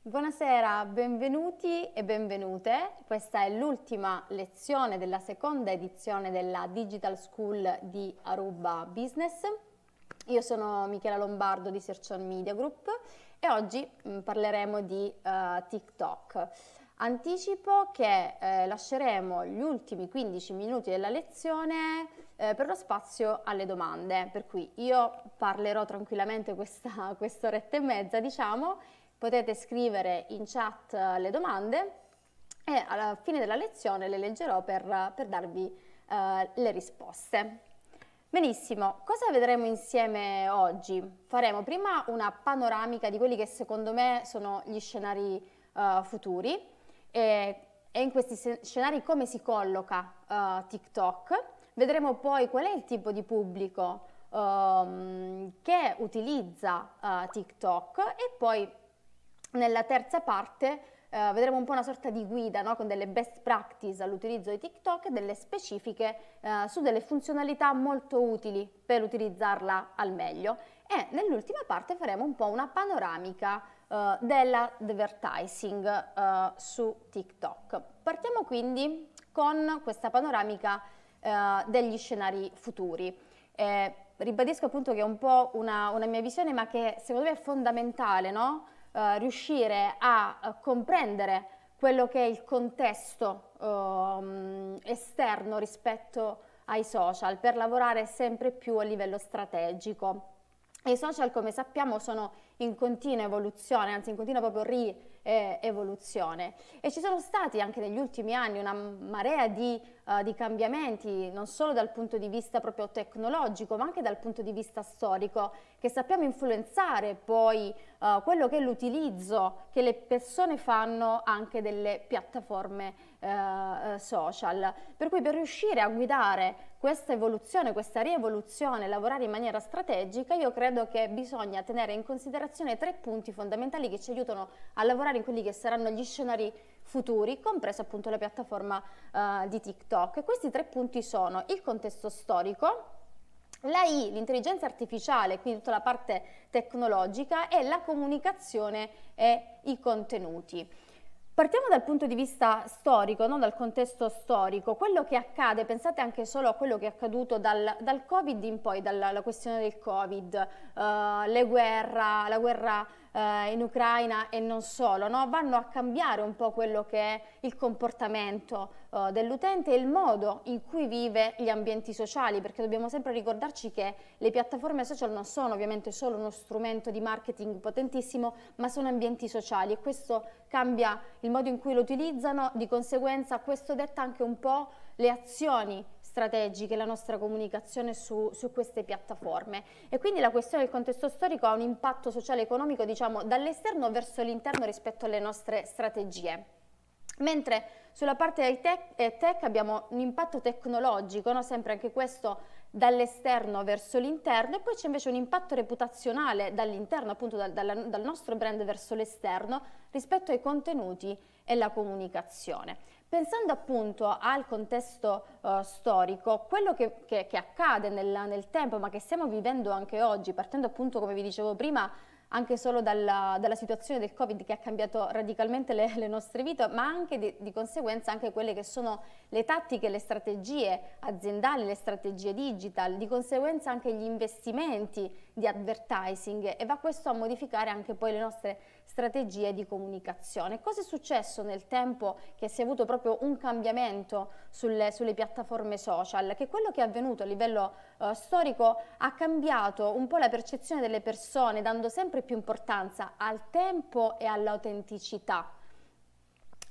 Buonasera, benvenuti e benvenute. Questa è l'ultima lezione della seconda edizione della Digital School di Aruba Business. Io sono Michela Lombardo di Search on Media Group e oggi mm, parleremo di uh, TikTok. Anticipo che eh, lasceremo gli ultimi 15 minuti della lezione eh, per lo spazio alle domande, per cui io parlerò tranquillamente questa quest'oretta e mezza, diciamo, Potete scrivere in chat eh, le domande e alla fine della lezione le leggerò per, per darvi eh, le risposte. Benissimo, cosa vedremo insieme oggi? Faremo prima una panoramica di quelli che secondo me sono gli scenari uh, futuri e, e, in questi scenari come si colloca uh, TikTok. Vedremo poi qual è il tipo di pubblico um, che utilizza uh, TikTok e poi nella terza parte eh, vedremo un po' una sorta di guida no? con delle best practice all'utilizzo di TikTok e delle specifiche eh, su delle funzionalità molto utili per utilizzarla al meglio. E nell'ultima parte faremo un po' una panoramica eh, dell'advertising eh, su TikTok. Partiamo quindi con questa panoramica eh, degli scenari futuri eh, ribadisco appunto che è un po' una, una, mia visione, ma che secondo me è fondamentale, no? Eh, riuscire a eh, comprendere quello che è il contesto eh, esterno rispetto ai social per lavorare sempre più a livello strategico. I social, come sappiamo, sono in continua evoluzione, anzi in continua proprio rievoluzione. Eh, e ci sono stati anche negli ultimi anni una marea di eh, di cambiamenti, non solo dal punto di vista proprio tecnologico, ma anche dal punto di vista storico, che sappiamo influenzare poi eh, quello che è l'utilizzo che le persone fanno anche delle piattaforme eh, eh, social. Per cui per riuscire a guidare questa evoluzione, questa rievoluzione, lavorare in maniera strategica, io credo che bisogna tenere in considerazione tre punti fondamentali che ci aiutano a lavorare in quelli che saranno gli scenari futuri, compresa appunto la piattaforma eh, di TikTok. E questi tre punti sono il contesto storico, l'AI, l'intelligenza artificiale, quindi tutta la parte tecnologica e la comunicazione e i contenuti. Partiamo dal punto di vista storico, non dal contesto storico. Quello che accade, pensate anche solo a quello che è accaduto dal, dal Covid in poi, dalla questione del Covid, uh, eh, guerre, la guerra eh, in Ucraina e non solo, no? vanno a cambiare un po' quello che è il comportamento eh, dell'utente e il modo in cui vive gli ambienti sociali, perché dobbiamo sempre ricordarci che le piattaforme social non sono ovviamente solo uno strumento di marketing potentissimo, ma sono ambienti sociali e questo cambia il modo in cui lo utilizzano, di conseguenza questo detta anche un po' le azioni strategiche, la nostra comunicazione su, su, queste piattaforme e quindi la questione del contesto storico ha un impatto sociale e economico diciamo dall'esterno verso l'interno rispetto alle nostre strategie. Mentre sulla parte tech, eh, tech, abbiamo un impatto tecnologico, no? sempre anche questo dall'esterno verso l'interno e poi c'è invece un impatto reputazionale dall'interno, appunto dal, dal, dal nostro brand verso l'esterno rispetto ai contenuti e la comunicazione. Pensando appunto al contesto uh, storico, quello che, che, che accade nel, nel, tempo, ma che stiamo vivendo anche oggi, partendo appunto, come vi dicevo prima, anche solo dalla, dalla situazione del Covid che ha cambiato radicalmente le, le nostre vite, ma anche di, di, conseguenza anche quelle che sono le tattiche, le strategie aziendali, le strategie digital, di conseguenza anche gli investimenti di advertising e va questo a modificare anche poi le nostre strategie di comunicazione. Cosa è successo nel tempo che si è avuto proprio un cambiamento sulle, sulle piattaforme social? Che quello che è avvenuto a livello eh, storico ha cambiato un po' la percezione delle persone dando sempre più importanza al tempo e all'autenticità.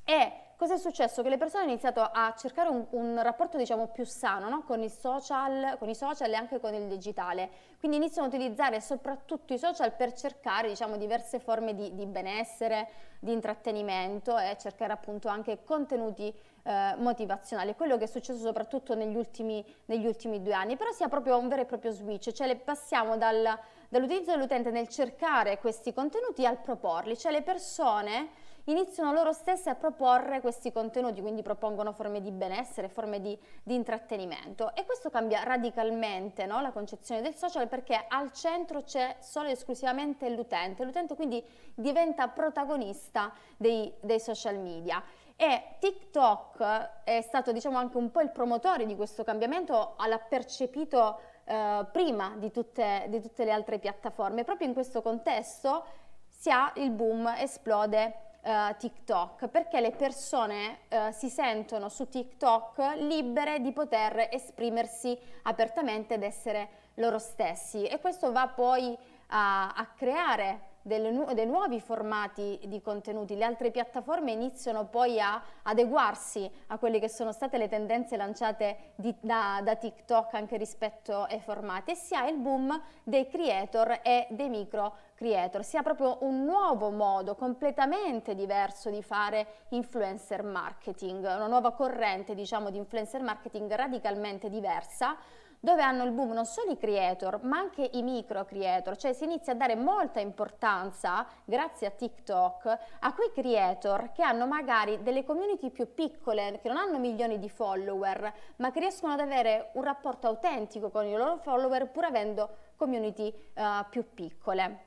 E cosa è successo? Che le persone hanno iniziato a cercare un, un rapporto diciamo, più sano no? con, social, con, i social e anche con il digitale, quindi iniziano a utilizzare soprattutto i social per cercare diciamo, diverse forme di, di, benessere, di intrattenimento e cercare appunto anche contenuti eh, motivazionali, quello che è successo soprattutto negli ultimi, negli ultimi due anni, però sia proprio un vero e proprio switch, cioè passiamo dal, dall'utilizzo dell'utente nel cercare questi contenuti al proporli, cioè le persone iniziano loro stesse a proporre questi contenuti, quindi propongono forme di benessere, forme di, di intrattenimento e questo cambia radicalmente no, la concezione del social perché al centro c'è solo e esclusivamente l'utente, l'utente quindi diventa protagonista dei, dei social media. E TikTok è stato diciamo, anche un po' il promotore di questo cambiamento, l'ha percepito eh, prima di tutte, di tutte le altre piattaforme. Proprio in questo contesto si ha il boom, esplode uh, TikTok, perché le persone uh, si sentono su TikTok libere di poter esprimersi apertamente ed essere loro stessi e questo va poi a, a creare nu dei nuovi formati di contenuti, le altre piattaforme iniziano poi a adeguarsi a quelle che sono state le tendenze lanciate di, da, da, TikTok anche rispetto ai formati e si ha il boom dei creator e dei micro creator, si ha proprio un nuovo modo completamente diverso di fare influencer marketing, una nuova corrente diciamo di influencer marketing radicalmente diversa dove hanno il boom non solo i creator, ma anche i micro creator, cioè si inizia a dare molta importanza, grazie a TikTok, a quei creator che hanno magari delle community più piccole, che non hanno milioni di follower, ma che riescono ad avere un rapporto autentico con i loro follower pur avendo community uh, più piccole.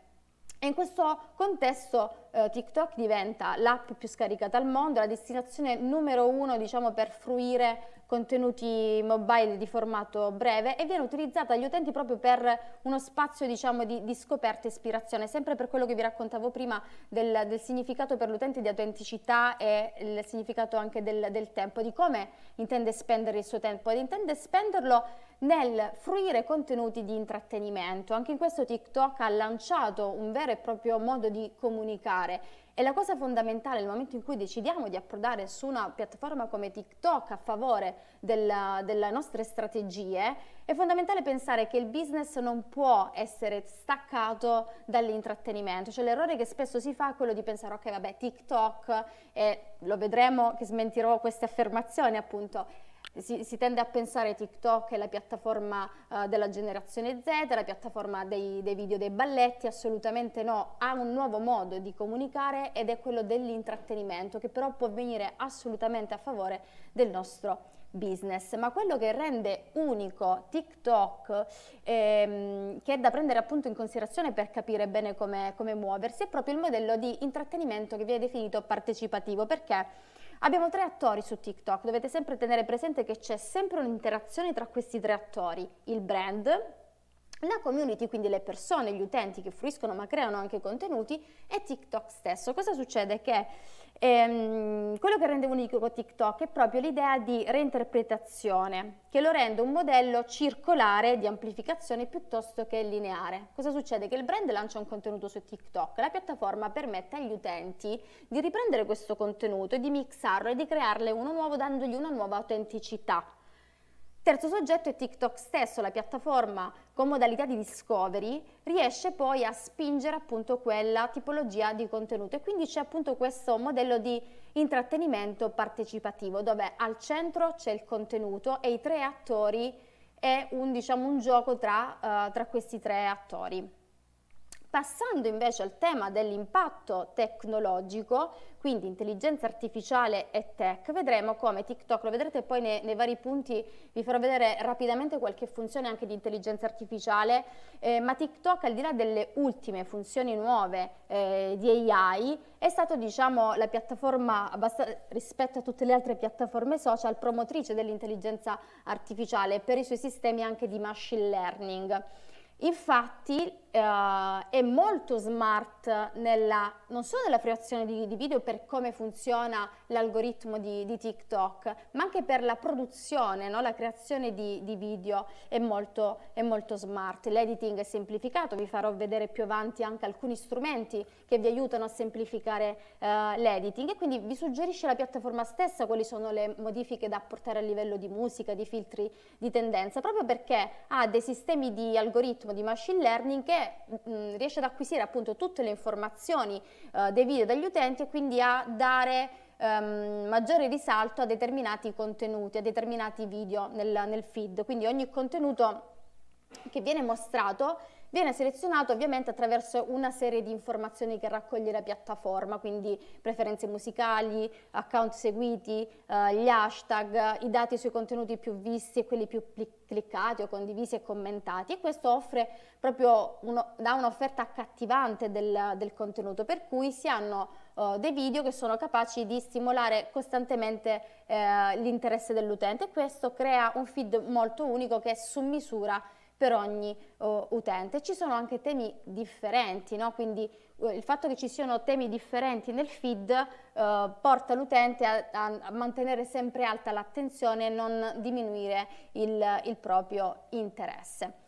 E in questo contesto eh, TikTok diventa l'app più scaricata al mondo, la destinazione numero uno diciamo, per fruire contenuti mobile di formato breve e viene utilizzata dagli utenti proprio per uno spazio diciamo, di, di, scoperta e ispirazione, sempre per quello che vi raccontavo prima del, del significato per l'utente di autenticità e il significato anche del, del tempo, di come intende spendere il suo tempo ed intende spenderlo nel fruire contenuti di intrattenimento. Anche in questo TikTok ha lanciato un vero e proprio modo di comunicare e la cosa fondamentale nel momento in cui decidiamo di approdare su una piattaforma come TikTok a favore della, delle nostre strategie, è fondamentale pensare che il business non può essere staccato dall'intrattenimento. Cioè l'errore che spesso si fa è quello di pensare ok vabbè TikTok, e lo vedremo che smentirò queste affermazioni appunto, si, si, tende a pensare TikTok è la piattaforma uh, della generazione Z, la piattaforma dei, dei, video dei balletti, assolutamente no, ha un nuovo modo di comunicare ed è quello dell'intrattenimento che però può venire assolutamente a favore del nostro business. Ma quello che rende unico TikTok, ehm, che è da prendere appunto in considerazione per capire bene come, muoversi, è proprio il modello di intrattenimento che viene definito partecipativo, perché Abbiamo tre attori su TikTok, dovete sempre tenere presente che c'è sempre un'interazione tra questi tre attori, il brand, la community, quindi le persone, gli utenti che fruiscono ma creano anche contenuti e TikTok stesso. Cosa succede? Che Ehm, quello che rende unico TikTok è proprio l'idea di reinterpretazione, che lo rende un modello circolare di amplificazione piuttosto che lineare. Cosa succede? Che il brand lancia un contenuto su TikTok, la piattaforma permette agli utenti di riprendere questo contenuto e di mixarlo e di crearle uno nuovo dandogli una nuova autenticità. Terzo soggetto è TikTok stesso, la piattaforma con modalità di discovery riesce poi a spingere appunto quella tipologia di contenuto e quindi c'è appunto questo modello di intrattenimento partecipativo dove al centro c'è il contenuto e i tre attori è un, diciamo, un gioco tra, uh, tra questi tre attori. Passando invece al tema dell'impatto tecnologico, quindi intelligenza artificiale e tech, vedremo come TikTok, lo vedrete poi nei, nei vari punti, vi farò vedere rapidamente qualche funzione anche di intelligenza artificiale, eh, ma TikTok al di là delle ultime funzioni nuove eh, di AI è stata diciamo, la piattaforma rispetto a tutte le altre piattaforme social promotrice dell'intelligenza artificiale per i suoi sistemi anche di machine learning. Infatti eh, è molto smart nella, non solo nella creazione di, di video per come funziona l'algoritmo di, di, TikTok, ma anche per la produzione, no? la creazione di, di video è molto, è molto smart. L'editing è semplificato, vi farò vedere più avanti anche alcuni strumenti che vi aiutano a semplificare eh, l'editing e quindi vi suggerisce la piattaforma stessa quali sono le modifiche da apportare a livello di musica, di filtri di tendenza, proprio perché ha dei sistemi di algoritmo di machine learning che mh, mm, riesce ad acquisire appunto tutte le informazioni eh, dei video dagli utenti e quindi a dare ehm, maggiore risalto a determinati contenuti, a determinati video nel, nel feed, quindi ogni contenuto che viene mostrato viene selezionato ovviamente attraverso una serie di informazioni che raccoglie la piattaforma, quindi preferenze musicali, account seguiti, eh, gli hashtag, i dati sui contenuti più visti e quelli più cliccati o condivisi e commentati e questo offre proprio uno, da un'offerta accattivante del, del, contenuto per cui si hanno eh, dei video che sono capaci di stimolare costantemente uh, l'interesse dell'utente e questo crea un feed molto unico che è su misura per ogni uh, utente. Ci sono anche temi differenti, no? quindi il fatto che ci siano temi differenti nel feed eh, porta l'utente a, a, mantenere sempre alta l'attenzione e non diminuire il, il proprio interesse.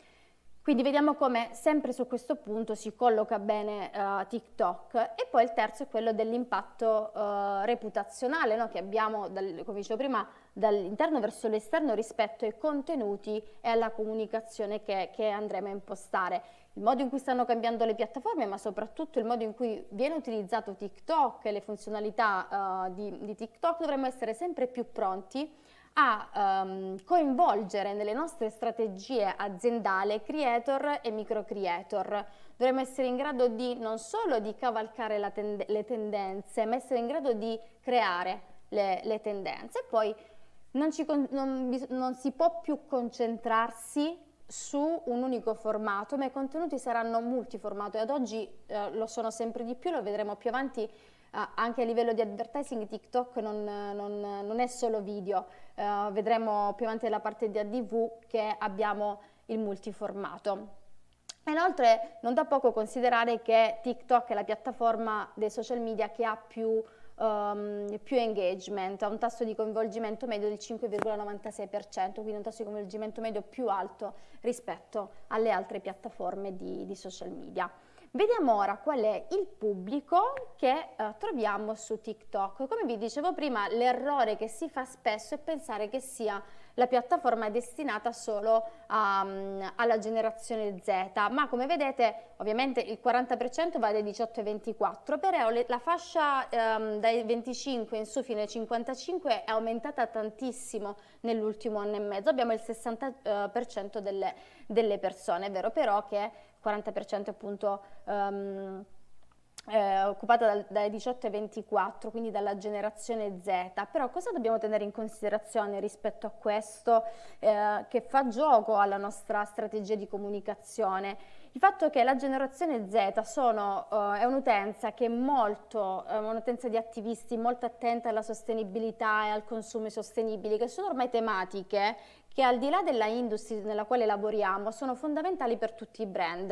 Quindi vediamo come sempre su questo punto si colloca bene uh, TikTok e poi il terzo è quello dell'impatto uh, reputazionale no? che abbiamo, dal, come dicevo prima, dall'interno verso l'esterno rispetto ai contenuti e alla comunicazione che, che andremo a impostare. Il modo in cui stanno cambiando le piattaforme, ma soprattutto il modo in cui viene utilizzato TikTok e le funzionalità uh, di, di TikTok dovremmo essere sempre più pronti a um, coinvolgere nelle nostre strategie aziendali creator e micro creator. Dovremmo essere in grado di non solo di cavalcare tend le tendenze, ma essere in grado di creare le, le tendenze. E poi non, ci, non, non si può più concentrarsi su un unico formato, ma i contenuti saranno multiformato e ad oggi eh, lo sono sempre di più, lo vedremo più avanti eh, anche a livello di advertising, TikTok non, non, non è solo video, eh, vedremo più avanti nella parte di ADV che abbiamo il multiformato. Inoltre non da poco considerare che TikTok è la piattaforma dei social media che ha più, um, più engagement, ha un tasso di coinvolgimento medio del 5,96%, quindi un tasso di coinvolgimento medio più alto rispetto alle altre piattaforme di, di social media. Vediamo ora qual è il pubblico che eh, troviamo su TikTok. Come vi dicevo prima, l'errore che si fa spesso è pensare che sia la piattaforma destinata solo a, mm, alla generazione Z, ma come vedete ovviamente il 40% va dai 18 ai 24, però la fascia ehm, dai 25 in su fino ai 55 è aumentata tantissimo nell'ultimo anno e mezzo, abbiamo il 60% eh, delle, delle persone, è vero però che 40% appunto um, eh, occupata dal, dai 18 ai 24, quindi dalla generazione Z. Però cosa dobbiamo tenere in considerazione rispetto a questo eh, che fa gioco alla nostra strategia di comunicazione? Il fatto che la generazione Z sono, eh, è un'utenza che è molto, un'utenza di attivisti molto attenta alla sostenibilità e al consumo sostenibile, che sono ormai tematiche che al di là della industry nella quale lavoriamo sono fondamentali per tutti i brand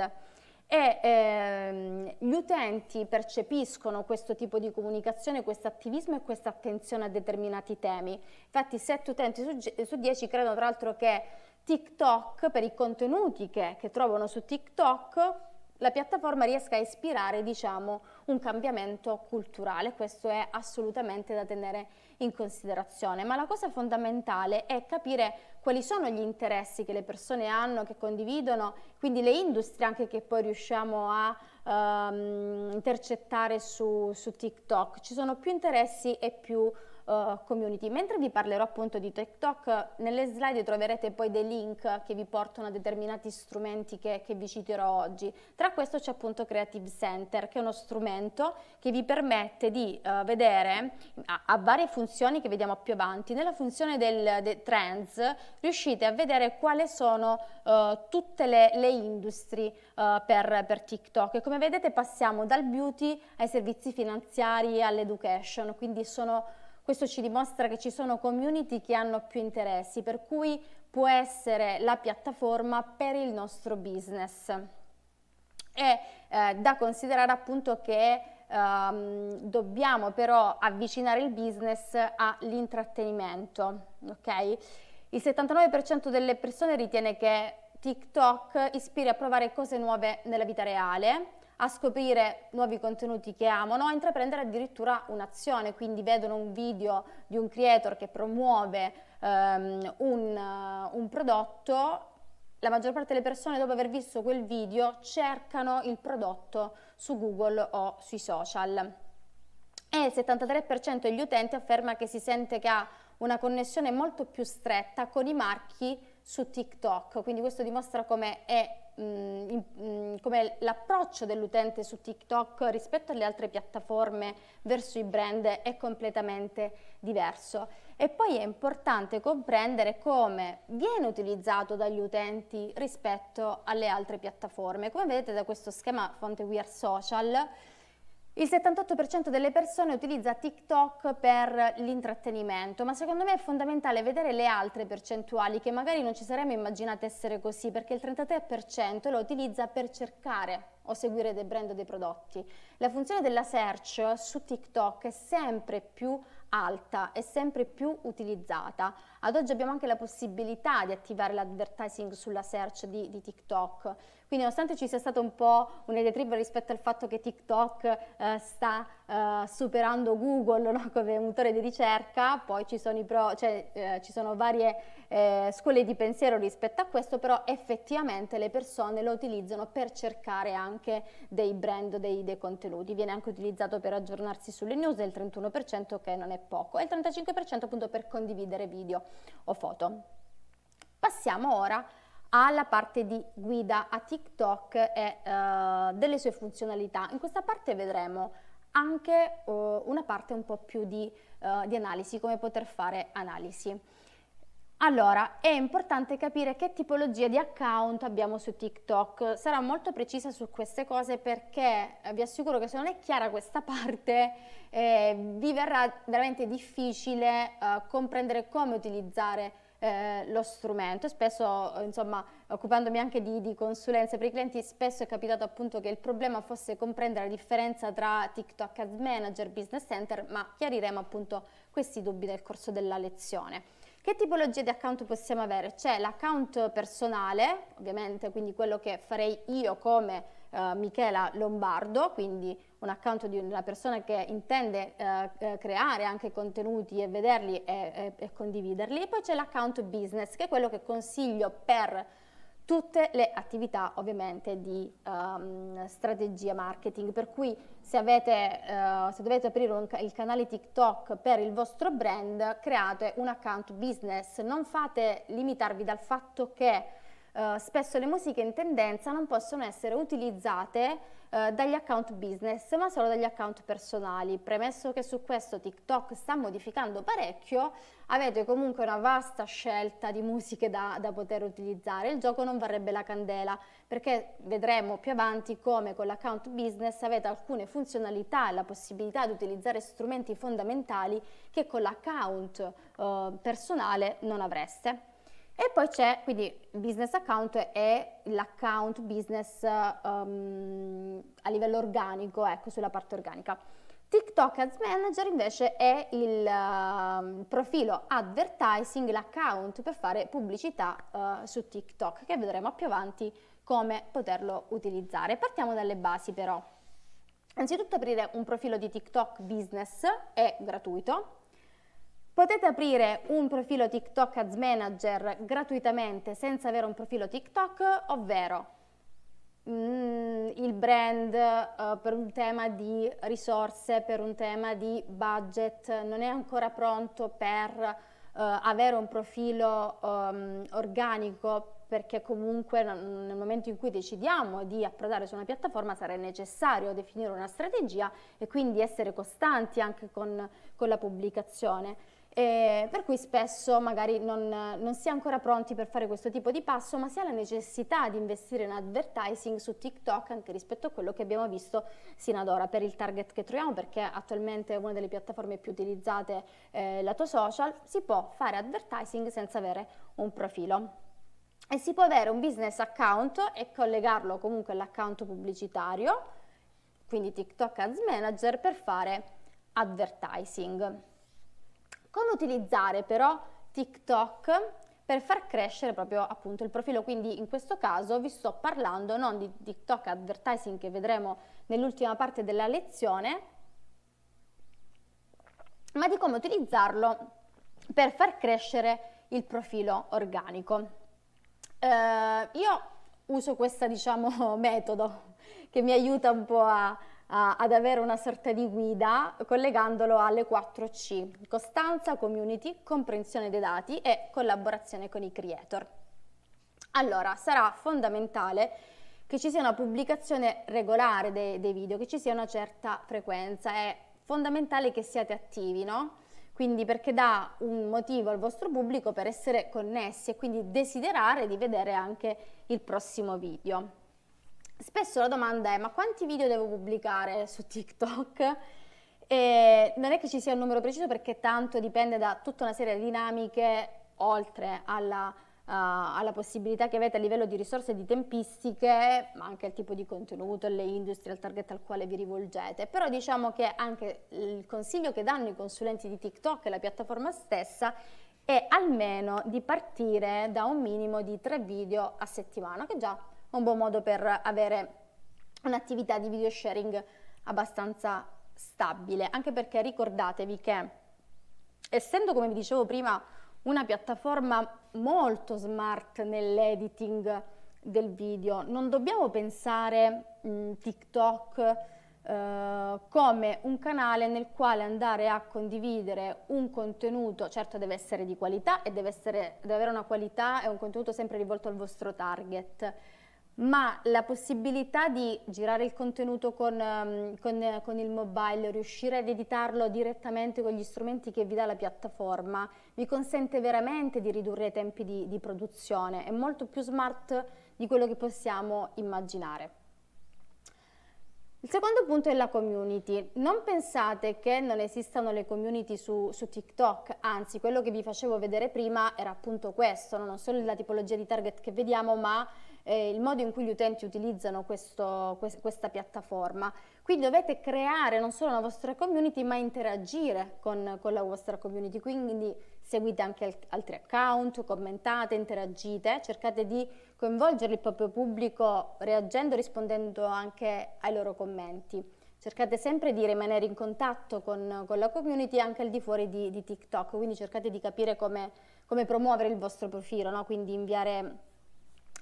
e ehm, gli utenti percepiscono questo tipo di comunicazione, questo attivismo e questa attenzione a determinati temi. Infatti 7 utenti su, 10 credono tra l'altro che TikTok, per i contenuti che, che trovano su TikTok, la piattaforma riesca a ispirare diciamo, un cambiamento culturale. Questo è assolutamente da tenere in in considerazione, ma la cosa fondamentale è capire quali sono gli interessi che le persone hanno, che condividono, quindi le industrie anche che poi riusciamo a um, intercettare su, su TikTok. Ci sono più interessi e più eh, community. Mentre vi parlerò appunto di TikTok, nelle slide troverete poi dei link che vi portano a determinati strumenti che, che vi citerò oggi. Tra questo c'è appunto Creative Center, che è uno strumento che vi permette di uh, vedere a, a, varie funzioni che vediamo più avanti. Nella funzione del, dei trends riuscite a vedere quali sono uh, tutte le, le industrie per, per TikTok e come vedete passiamo dal beauty ai servizi finanziari all'education, quindi sono questo ci dimostra che ci sono community che hanno più interessi, per cui può essere la piattaforma per il nostro business. È eh, da considerare appunto che ehm, dobbiamo però avvicinare il business all'intrattenimento, ok? Il 79% delle persone ritiene che TikTok ispiri a provare cose nuove nella vita reale, a scoprire nuovi contenuti che amano, a intraprendere addirittura un'azione, quindi vedono un video di un creator che promuove um, un, uh, un prodotto la maggior parte delle persone dopo aver visto quel video cercano il prodotto su Google o sui social. E il 73% degli utenti afferma che si sente che ha una connessione molto più stretta con i marchi su TikTok, quindi questo dimostra come è Mm, mm, come l'approccio dell'utente su TikTok rispetto alle altre piattaforme verso i brand è completamente diverso. E poi è importante comprendere come viene utilizzato dagli utenti rispetto alle altre piattaforme. Come vedete da questo schema fonte We Are Social, il 78% delle persone utilizza TikTok per l'intrattenimento, ma secondo me è fondamentale vedere le altre percentuali che magari non ci saremmo immaginate essere così, perché il 33% lo utilizza per cercare o seguire dei brand o dei prodotti. La funzione della search su TikTok è sempre più alta alta e sempre più utilizzata. Ad oggi abbiamo anche la possibilità di attivare l'advertising sulla search di, di, TikTok, quindi nonostante ci sia stato un po' un'idea retriever rispetto al fatto che TikTok eh, sta eh, superando Google no, come motore di ricerca, poi ci sono, pro, cioè, eh, ci sono varie eh, scuole di pensiero rispetto a questo, però effettivamente le persone lo utilizzano per cercare anche dei brand, dei, dei contenuti, viene anche utilizzato per aggiornarsi sulle news, il 31% che non è poco, e il 35% appunto per condividere video o foto. Passiamo ora alla parte di guida a TikTok e uh, delle sue funzionalità. In questa parte vedremo anche uh, una parte un po' più di, uh, di analisi, come poter fare analisi. Allora, è importante capire che tipologia di account abbiamo su TikTok. Sarò molto precisa su queste cose perché eh, vi assicuro che se non è chiara questa parte eh, vi verrà veramente difficile eh, comprendere come utilizzare eh, lo strumento. Spesso, insomma, occupandomi anche di, di, consulenze per i clienti, spesso è capitato appunto che il problema fosse comprendere la differenza tra TikTok Ads Manager, e Business Center, ma chiariremo appunto questi dubbi nel corso della lezione. Che tipologie di account possiamo avere? C'è l'account personale, ovviamente, quindi quello che farei io come eh, Michela Lombardo, quindi un account di una persona che intende eh, eh, creare anche contenuti e vederli e, e, e condividerli. E poi c'è l'account business, che è quello che consiglio per tutte le attività ovviamente di um, strategia marketing, per cui se, avete, uh, se dovete aprire un, il canale TikTok per il vostro brand, create un account business, non fate limitarvi dal fatto che eh, spesso le musiche in tendenza non possono essere utilizzate uh, dagli account business ma solo dagli account personali. Premesso che su questo TikTok sta modificando parecchio, avete comunque una vasta scelta di musiche da, da poter utilizzare. Il gioco non varrebbe la candela perché vedremo più avanti come con l'account business avete alcune funzionalità e la possibilità di utilizzare strumenti fondamentali che con l'account uh, personale non avreste. E poi c'è, quindi business account è l'account business um, a livello organico, ecco, sulla parte organica. TikTok Ads Manager invece è il uh, profilo advertising, l'account per fare pubblicità uh, su TikTok, che vedremo più avanti come poterlo utilizzare. Partiamo dalle basi però. Anzitutto aprire un profilo di TikTok business è gratuito, Potete aprire un profilo TikTok Ads Manager gratuitamente senza avere un profilo TikTok, ovvero mm, il brand uh, per un tema di risorse, per un tema di budget, non è ancora pronto per uh, avere un profilo um, organico perché comunque nel momento in cui decidiamo di approdare su una piattaforma sarà necessario definire una strategia e quindi essere costanti anche con, con la pubblicazione eh, per cui spesso magari non, non, si è ancora pronti per fare questo tipo di passo, ma si ha la necessità di investire in advertising su TikTok anche rispetto a quello che abbiamo visto sino ad ora per il target che troviamo, perché attualmente è una delle piattaforme più utilizzate eh, lato social, si può fare advertising senza avere un profilo e si può avere un business account e collegarlo comunque all'account pubblicitario, quindi TikTok Ads Manager, per fare advertising. Come utilizzare però TikTok per far crescere proprio appunto il profilo, quindi in questo caso vi sto parlando non di TikTok advertising che vedremo nell'ultima parte della lezione, ma di come utilizzarlo per far crescere il profilo organico. Eh, io uso questo diciamo, metodo che mi aiuta un po' a, ad avere una sorta di guida collegandolo alle 4C, costanza, community, comprensione dei dati e collaborazione con i creator. Allora, sarà fondamentale che ci sia una pubblicazione regolare dei, dei video, che ci sia una certa frequenza, è fondamentale che siate attivi, no? Quindi perché dà un motivo al vostro pubblico per essere connessi e quindi desiderare di vedere anche il prossimo video spesso la domanda è ma quanti video devo pubblicare su TikTok? E non è che ci sia un numero preciso perché tanto dipende da tutta una serie di dinamiche oltre alla, uh, alla possibilità che avete a livello di risorse e di tempistiche, ma anche al tipo di contenuto, alle industrie, al target al quale vi rivolgete. Però diciamo che anche il consiglio che danno i consulenti di TikTok e la piattaforma stessa è almeno di partire da un minimo di tre video a settimana, che già un buon modo per avere un'attività di video sharing abbastanza stabile, anche perché ricordatevi che essendo come vi dicevo prima una piattaforma molto smart nell'editing del video, non dobbiamo pensare mh, mm, TikTok eh, come un canale nel quale andare a condividere un contenuto, certo deve essere di qualità e deve, essere, deve avere una qualità e un contenuto sempre rivolto al vostro target ma la possibilità di girare il contenuto con, ehm, con, con, il mobile, riuscire ad editarlo direttamente con gli strumenti che vi dà la piattaforma, vi consente veramente di ridurre i tempi di, di produzione, è molto più smart di quello che possiamo immaginare. Il secondo punto è la community. Non pensate che non esistano le community su, su, TikTok, anzi quello che vi facevo vedere prima era appunto questo, non solo la tipologia di target che vediamo, ma eh, il modo in cui gli utenti utilizzano questo, quest questa piattaforma. Quindi dovete creare non solo la vostra community ma interagire con, con la vostra community, quindi seguite anche altri account, commentate, interagite, cercate di coinvolgere il proprio pubblico reagendo, rispondendo anche ai loro commenti. Cercate sempre di rimanere in contatto con, con la community anche al di fuori di, di TikTok, quindi cercate di capire come, come promuovere il vostro profilo, no? quindi inviare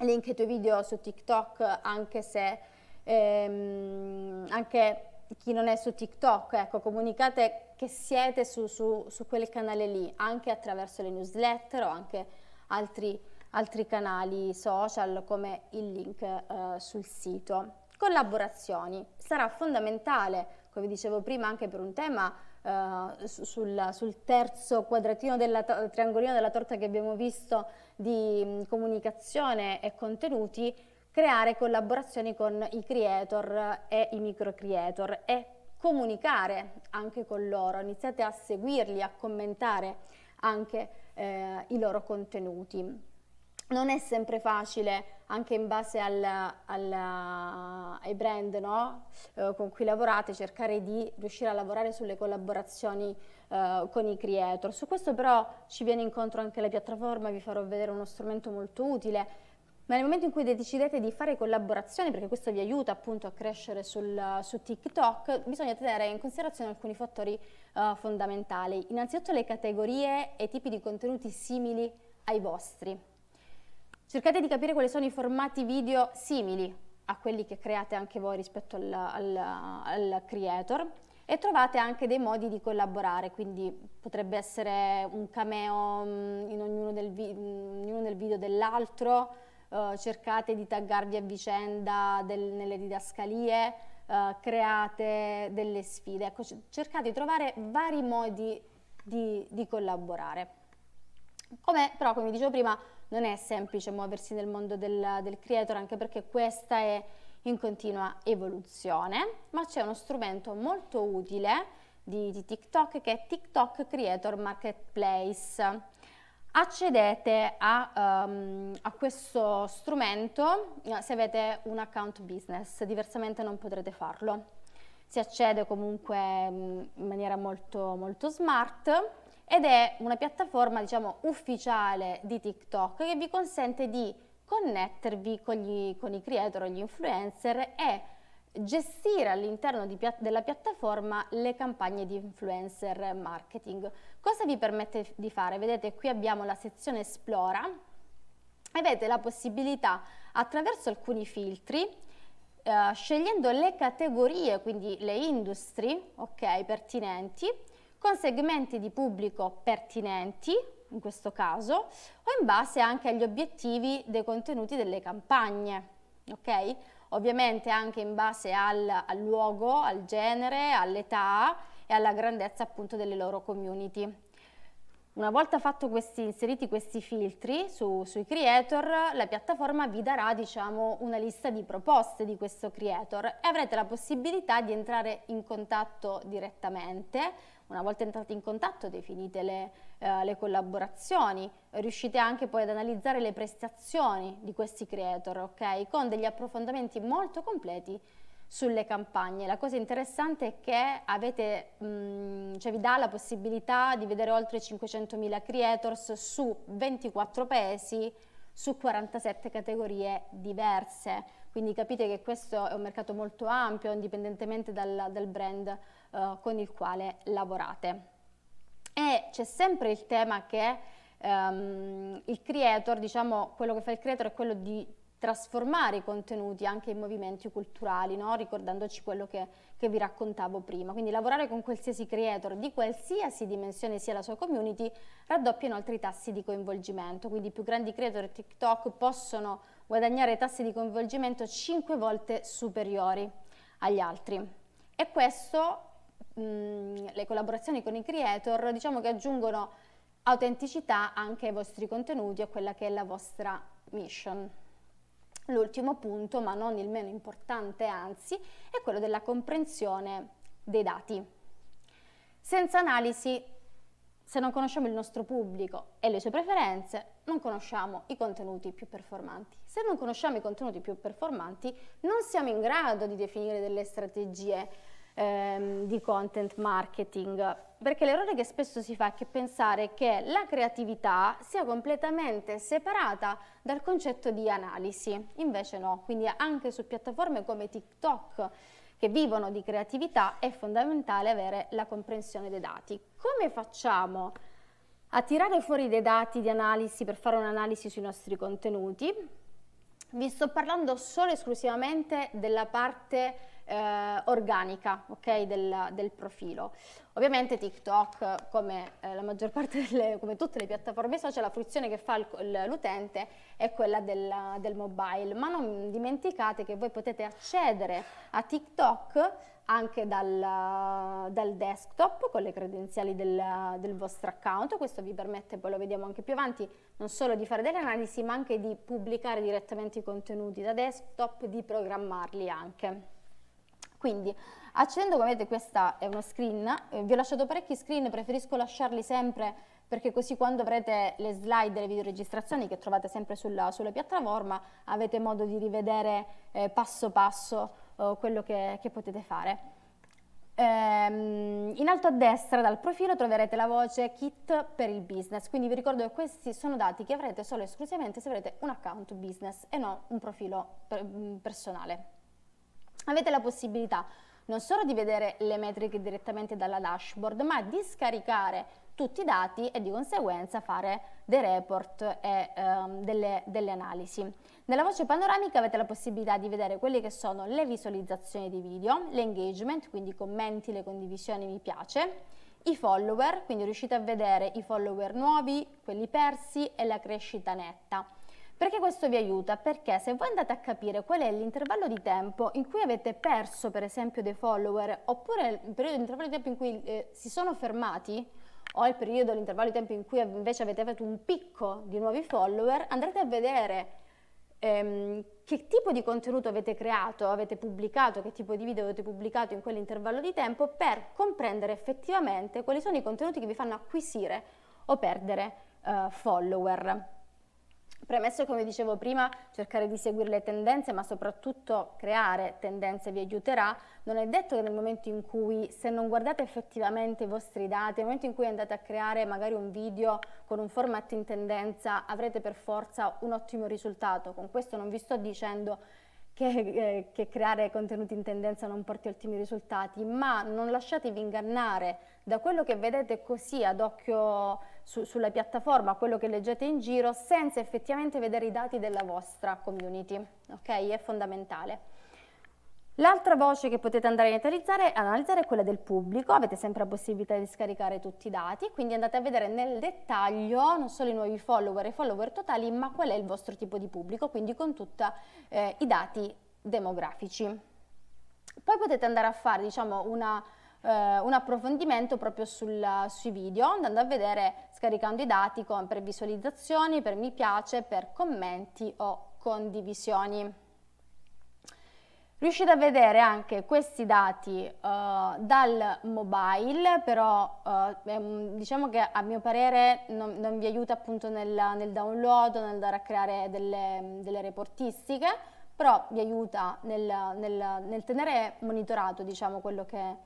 link ai tuoi video su TikTok anche se ehm, anche chi non è su TikTok, ecco, comunicate che siete su, su, su, quel canale lì, anche attraverso le newsletter o anche altri, altri canali social come il link eh, sul sito. Collaborazioni. Sarà fondamentale, come dicevo prima, anche per un tema eh, sul, sul, terzo quadratino del triangolino della torta che abbiamo visto di mm, comunicazione e contenuti, creare collaborazioni con i creator e i micro creator e comunicare anche con loro, iniziate a seguirli, a commentare anche eh, i loro contenuti non è sempre facile anche in base al, al, ai brand no? eh, con cui lavorate cercare di riuscire a lavorare sulle collaborazioni eh, con i creator. Su questo però ci viene incontro anche la piattaforma, vi farò vedere uno strumento molto utile, ma nel momento in cui decidete di fare collaborazioni, perché questo vi aiuta appunto a crescere sul, su TikTok, bisogna tenere in considerazione alcuni fattori eh, fondamentali. Innanzitutto le categorie e i tipi di contenuti simili ai vostri. Cercate di capire quali sono i formati video simili a quelli che create anche voi rispetto al, al, al creator e trovate anche dei modi di collaborare, quindi potrebbe essere un cameo mm, in ognuno del, vi mm, in ognuno del video dell'altro, eh, cercate di taggarvi a vicenda del, nelle didascalie, eh, create delle sfide, ecco, cercate di trovare vari modi di, di collaborare. Come però, come dicevo prima, non è semplice muoversi nel mondo del, del creator, anche perché questa è in continua evoluzione, ma c'è uno strumento molto utile di, di TikTok che è TikTok Creator Marketplace accedete a, um, a, questo strumento eh, se avete un account business, diversamente non potrete farlo. Si accede comunque mm, in maniera molto, molto smart ed è una piattaforma diciamo, ufficiale di TikTok che vi consente di connettervi con, gli, con i creator gli influencer e gestire all'interno pia della piattaforma le campagne di influencer marketing. Cosa vi permette di fare? Vedete qui abbiamo la sezione esplora avete la possibilità attraverso alcuni filtri eh, scegliendo le categorie, quindi le industry okay, pertinenti, con segmenti di pubblico pertinenti, in questo caso, o in base anche agli obiettivi dei contenuti delle campagne. ok? Ovviamente anche in base al, al luogo, al genere, all'età e alla grandezza appunto delle loro community. Una volta questi, inseriti questi filtri su, sui creator, la piattaforma vi darà diciamo, una lista di proposte di questo creator e avrete la possibilità di entrare in contatto direttamente una volta entrati in contatto definite le, eh, le collaborazioni, riuscite anche poi ad analizzare le prestazioni di questi creator, ok? Con degli approfondimenti molto completi sulle campagne. La cosa interessante è che avete, mh, mm, cioè vi dà la possibilità di vedere oltre 500.000 creators su 24 paesi, su 47 categorie diverse. Quindi capite che questo è un mercato molto ampio, indipendentemente dal, dal brand eh, con il quale lavorate. E c'è sempre il tema che ehm, il creator, diciamo, quello che fa il creator è quello di trasformare i contenuti anche in movimenti culturali, no? ricordandoci quello che, che, vi raccontavo prima. Quindi lavorare con qualsiasi creator di qualsiasi dimensione sia la sua community raddoppia inoltre i tassi di coinvolgimento, quindi i più grandi creator TikTok possono guadagnare tassi di coinvolgimento 5 volte superiori agli altri. E questo le collaborazioni con i creator diciamo che aggiungono autenticità anche ai vostri contenuti e a quella che è la vostra mission. L'ultimo punto, ma non il meno importante anzi, è quello della comprensione dei dati. Senza analisi, se non conosciamo il nostro pubblico e le sue preferenze, non conosciamo i contenuti più performanti. Se non conosciamo i contenuti più performanti, non siamo in grado di definire delle strategie ehm, di content marketing. Perché l'errore che spesso si fa è che pensare che la creatività sia completamente separata dal concetto di analisi. Invece no, quindi anche su piattaforme come TikTok che vivono di creatività è fondamentale avere la comprensione dei dati. Come facciamo a tirare fuori dei dati di analisi per fare un'analisi sui nostri contenuti? Vi sto parlando solo e esclusivamente della parte eh, organica okay, del, del, profilo. Ovviamente TikTok, come, eh, delle, come, tutte le piattaforme social, la fruizione che fa l'utente è quella del, del mobile, ma non dimenticate che voi potete accedere a TikTok anche dal, dal, desktop con le credenziali del, del, vostro account. Questo vi permette, poi lo vediamo anche più avanti, non solo di fare delle analisi, ma anche di pubblicare direttamente i contenuti da desktop, di programmarli anche. Quindi accendo, come vedete questa è uno screen, eh, vi ho lasciato parecchi screen, preferisco lasciarli sempre perché così quando avrete le slide delle videoregistrazioni che trovate sempre sulla, sulla piattaforma avete modo di rivedere eh, passo passo eh, quello che, che, potete fare. Ehm, in alto a destra dal profilo troverete la voce kit per il business, quindi vi ricordo che questi sono dati che avrete solo e esclusivamente se avrete un account business e non un profilo mm, personale avete la possibilità non solo di vedere le metriche direttamente dalla dashboard, ma di scaricare tutti i dati e di conseguenza fare dei report e ehm, delle, delle, analisi. Nella voce panoramica avete la possibilità di vedere quelle che sono le visualizzazioni di video, l'engagement, quindi i commenti, le condivisioni, mi piace, i follower, quindi riuscite a vedere i follower nuovi, quelli persi e la crescita netta. Perché questo vi aiuta? Perché se voi andate a capire qual è l'intervallo di tempo in cui avete perso per esempio dei follower oppure il periodo di intervallo di tempo in cui eh, si sono fermati o il periodo, l'intervallo di tempo in cui invece avete avuto un picco di nuovi follower, andrete a vedere ehm, che tipo di contenuto avete creato, avete pubblicato, che tipo di video avete pubblicato in quell'intervallo di tempo per comprendere effettivamente quali sono i contenuti che vi fanno acquisire o perdere eh, follower. Premesso, come dicevo prima, cercare di seguire le tendenze, ma soprattutto creare tendenze vi aiuterà. Non è detto che nel momento in cui, se non guardate effettivamente i vostri dati, nel momento in cui andate a creare magari un video con un format in tendenza, avrete per forza un ottimo risultato. Con questo non vi sto dicendo che, eh, che, creare contenuti in tendenza non porti ottimi risultati, ma non lasciatevi ingannare da quello che vedete così ad occhio su, sulla piattaforma, quello che leggete in giro, senza effettivamente vedere i dati della vostra community, ok? È fondamentale. L'altra voce che potete andare a analizzare, analizzare, è quella del pubblico, avete sempre la possibilità di scaricare tutti i dati, quindi andate a vedere nel dettaglio non solo i nuovi follower e i follower totali, ma qual è il vostro tipo di pubblico, quindi con tutti eh, i dati demografici. Poi potete andare a fare diciamo, una eh, un approfondimento proprio sul, sui video, andando a vedere, scaricando i dati con, per visualizzazioni, per mi piace, per commenti o condivisioni. Riuscite a vedere anche questi dati eh, dal mobile, però eh, diciamo che a mio parere non, non vi aiuta appunto nel, nel download, nel andare a creare delle, delle reportistiche, però vi aiuta nel, nel, nel tenere monitorato diciamo quello che,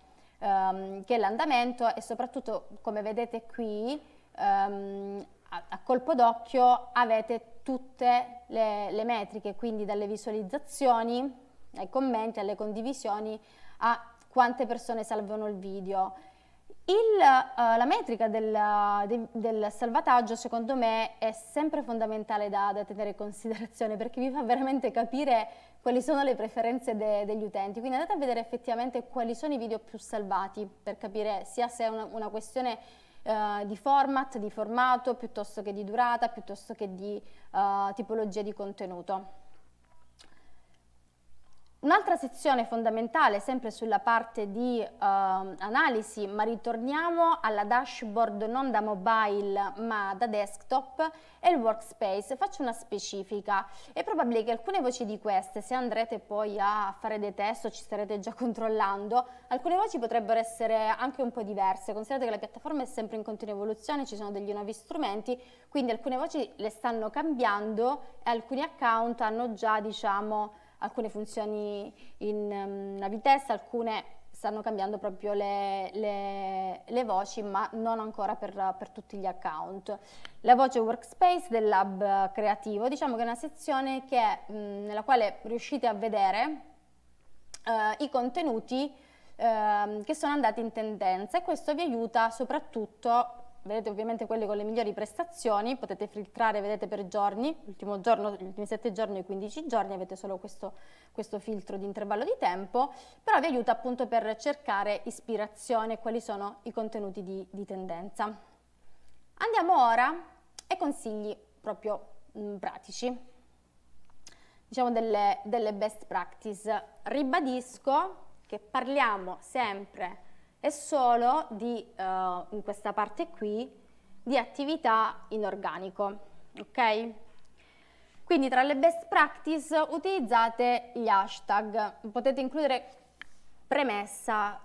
um, che è l'andamento e soprattutto come vedete qui um, a, a, colpo d'occhio avete tutte le, le metriche, quindi dalle visualizzazioni ai commenti, alle condivisioni, a quante persone salvano il video. Il, uh, la metrica del, de, del, salvataggio secondo me è sempre fondamentale da, da, tenere in considerazione perché vi fa veramente capire quali sono le preferenze de degli utenti. Quindi andate a vedere effettivamente quali sono i video più salvati per capire sia se è una, una questione eh, di format, di formato, piuttosto che di durata, piuttosto che di eh, tipologia di contenuto. Un'altra sezione fondamentale, sempre sulla parte di eh, analisi, ma ritorniamo alla dashboard non da mobile ma da desktop, è il workspace. Faccio una specifica. È probabile che alcune voci di queste, se andrete poi a fare dei test o ci starete già controllando, alcune voci potrebbero essere anche un po' diverse. Considerate che la piattaforma è sempre in continua evoluzione, ci sono degli nuovi strumenti, quindi alcune voci le stanno cambiando e alcuni account hanno già, diciamo, alcune funzioni in um, ehm, Navitest, alcune stanno cambiando proprio le, le, le voci, ma non ancora per, per, tutti gli account. La voce Workspace del Lab Creativo, diciamo che è una sezione che, mh, nella quale riuscite a vedere uh, i contenuti ehm, che sono andati in tendenza e questo vi aiuta soprattutto vedete ovviamente quelle con le migliori prestazioni, potete filtrare vedete, per giorni, l'ultimo giorno, gli ultimi 7 giorni e 15 giorni, avete solo questo, questo, filtro di intervallo di tempo, però vi aiuta appunto per cercare ispirazione, quali sono i contenuti di, di tendenza. Andiamo ora ai consigli proprio mh, pratici, diciamo delle, delle best practice. Ribadisco che parliamo sempre è solo di, uh, in questa parte qui, di attività in organico, ok? Quindi tra le best practice utilizzate gli hashtag, potete includere premessa,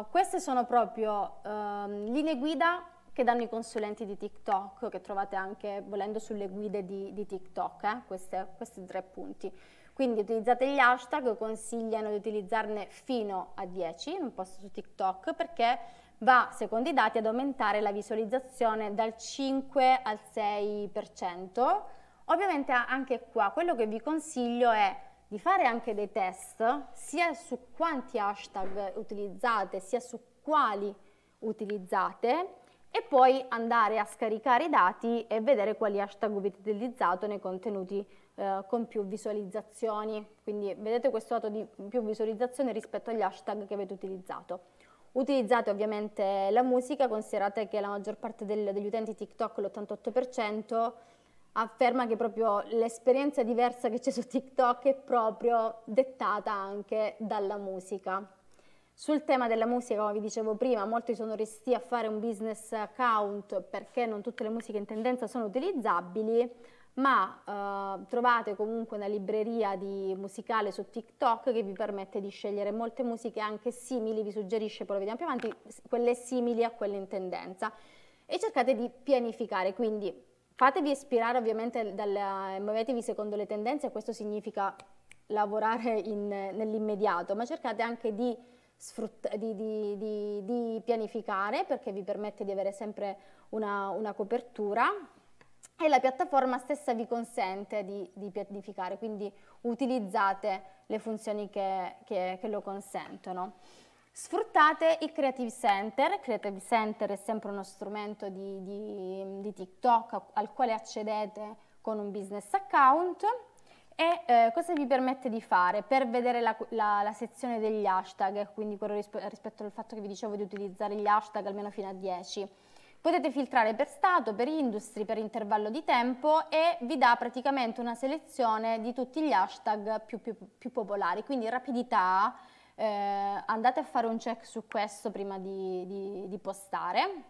uh, queste sono proprio uh, linee guida che danno i consulenti di TikTok, che trovate anche volendo sulle guide di, di TikTok, eh? queste, questi tre punti. Quindi utilizzate gli hashtag, consigliano di utilizzarne fino a 10, un post su TikTok, perché va, secondo i dati, ad aumentare la visualizzazione dal 5 al 6%. Ovviamente anche qua quello che vi consiglio è di fare anche dei test sia su quanti hashtag utilizzate sia su quali utilizzate e poi andare a scaricare i dati e vedere quali hashtag avete utilizzato nei contenuti eh, con più visualizzazioni, quindi vedete questo dato di più visualizzazione rispetto agli hashtag che avete utilizzato. Utilizzate ovviamente la musica, considerate che la maggior parte del, degli utenti TikTok, l'88%, afferma che proprio l'esperienza diversa che c'è su TikTok è proprio dettata anche dalla musica. Sul tema della musica, come vi dicevo prima, molti sono resti a fare un business account perché non tutte le musiche in tendenza sono utilizzabili ma eh, trovate comunque una libreria di musicale su TikTok che vi permette di scegliere molte musiche anche simili, vi suggerisce, poi lo vediamo più avanti, quelle simili a quelle in tendenza e cercate di pianificare, quindi fatevi ispirare ovviamente, dal, eh, muovetevi secondo le tendenze, questo significa lavorare nell'immediato, ma cercate anche di, di, di, di, pianificare perché vi permette di avere sempre una, una copertura e la piattaforma stessa vi consente di, di pianificare, quindi utilizzate le funzioni che, che, che lo consentono. Sfruttate il Creative Center, il Creative Center è sempre uno strumento di, di, di TikTok al quale accedete con un business account e eh, cosa vi permette di fare? Per vedere la, la, la sezione degli hashtag, quindi quello risp rispetto al fatto che vi dicevo di utilizzare gli hashtag almeno fino a 10, Potete filtrare per stato, per industry, per intervallo di tempo e vi dà praticamente una selezione di tutti gli hashtag più, più, più popolari, quindi rapidità, eh, andate a fare un check su questo prima di, di, di postare.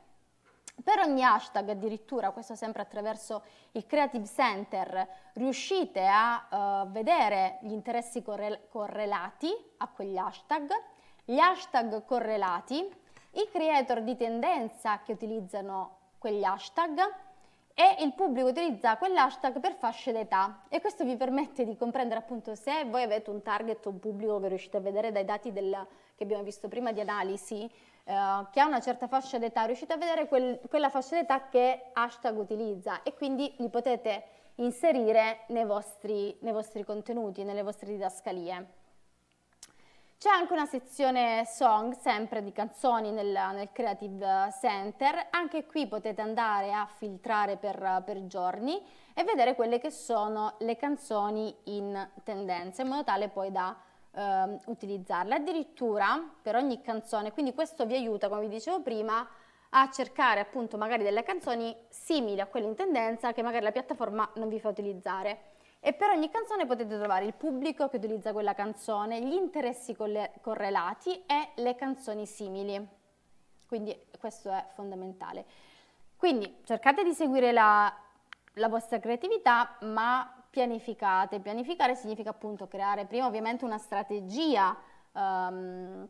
Per ogni hashtag addirittura, questo sempre attraverso il Creative Center, riuscite a uh, vedere gli interessi correl correlati a quegli hashtag, gli hashtag correlati i creator di tendenza che utilizzano quegli hashtag e il pubblico utilizza quell'hashtag per fasce d'età e questo vi permette di comprendere appunto se voi avete un target o un pubblico che riuscite a vedere dai dati del, che abbiamo visto prima di analisi eh, che ha una certa fascia d'età, riuscite a vedere quel, quella fascia d'età che hashtag utilizza e quindi li potete inserire nei vostri, nei vostri contenuti, nelle vostre didascalie. C'è anche una sezione song, sempre di canzoni nel, nel, Creative Center, anche qui potete andare a filtrare per, per, giorni e vedere quelle che sono le canzoni in tendenza, in modo tale poi da eh, utilizzarle. Addirittura per ogni canzone, quindi questo vi aiuta, come vi dicevo prima, a cercare appunto magari delle canzoni simili a quelle in tendenza che magari la piattaforma non vi fa utilizzare. E per ogni canzone potete trovare il pubblico che utilizza quella canzone, gli interessi correlati e le canzoni simili. Quindi questo è fondamentale. Quindi cercate di seguire la, la vostra creatività, ma pianificate. Pianificare significa appunto creare prima ovviamente una strategia um,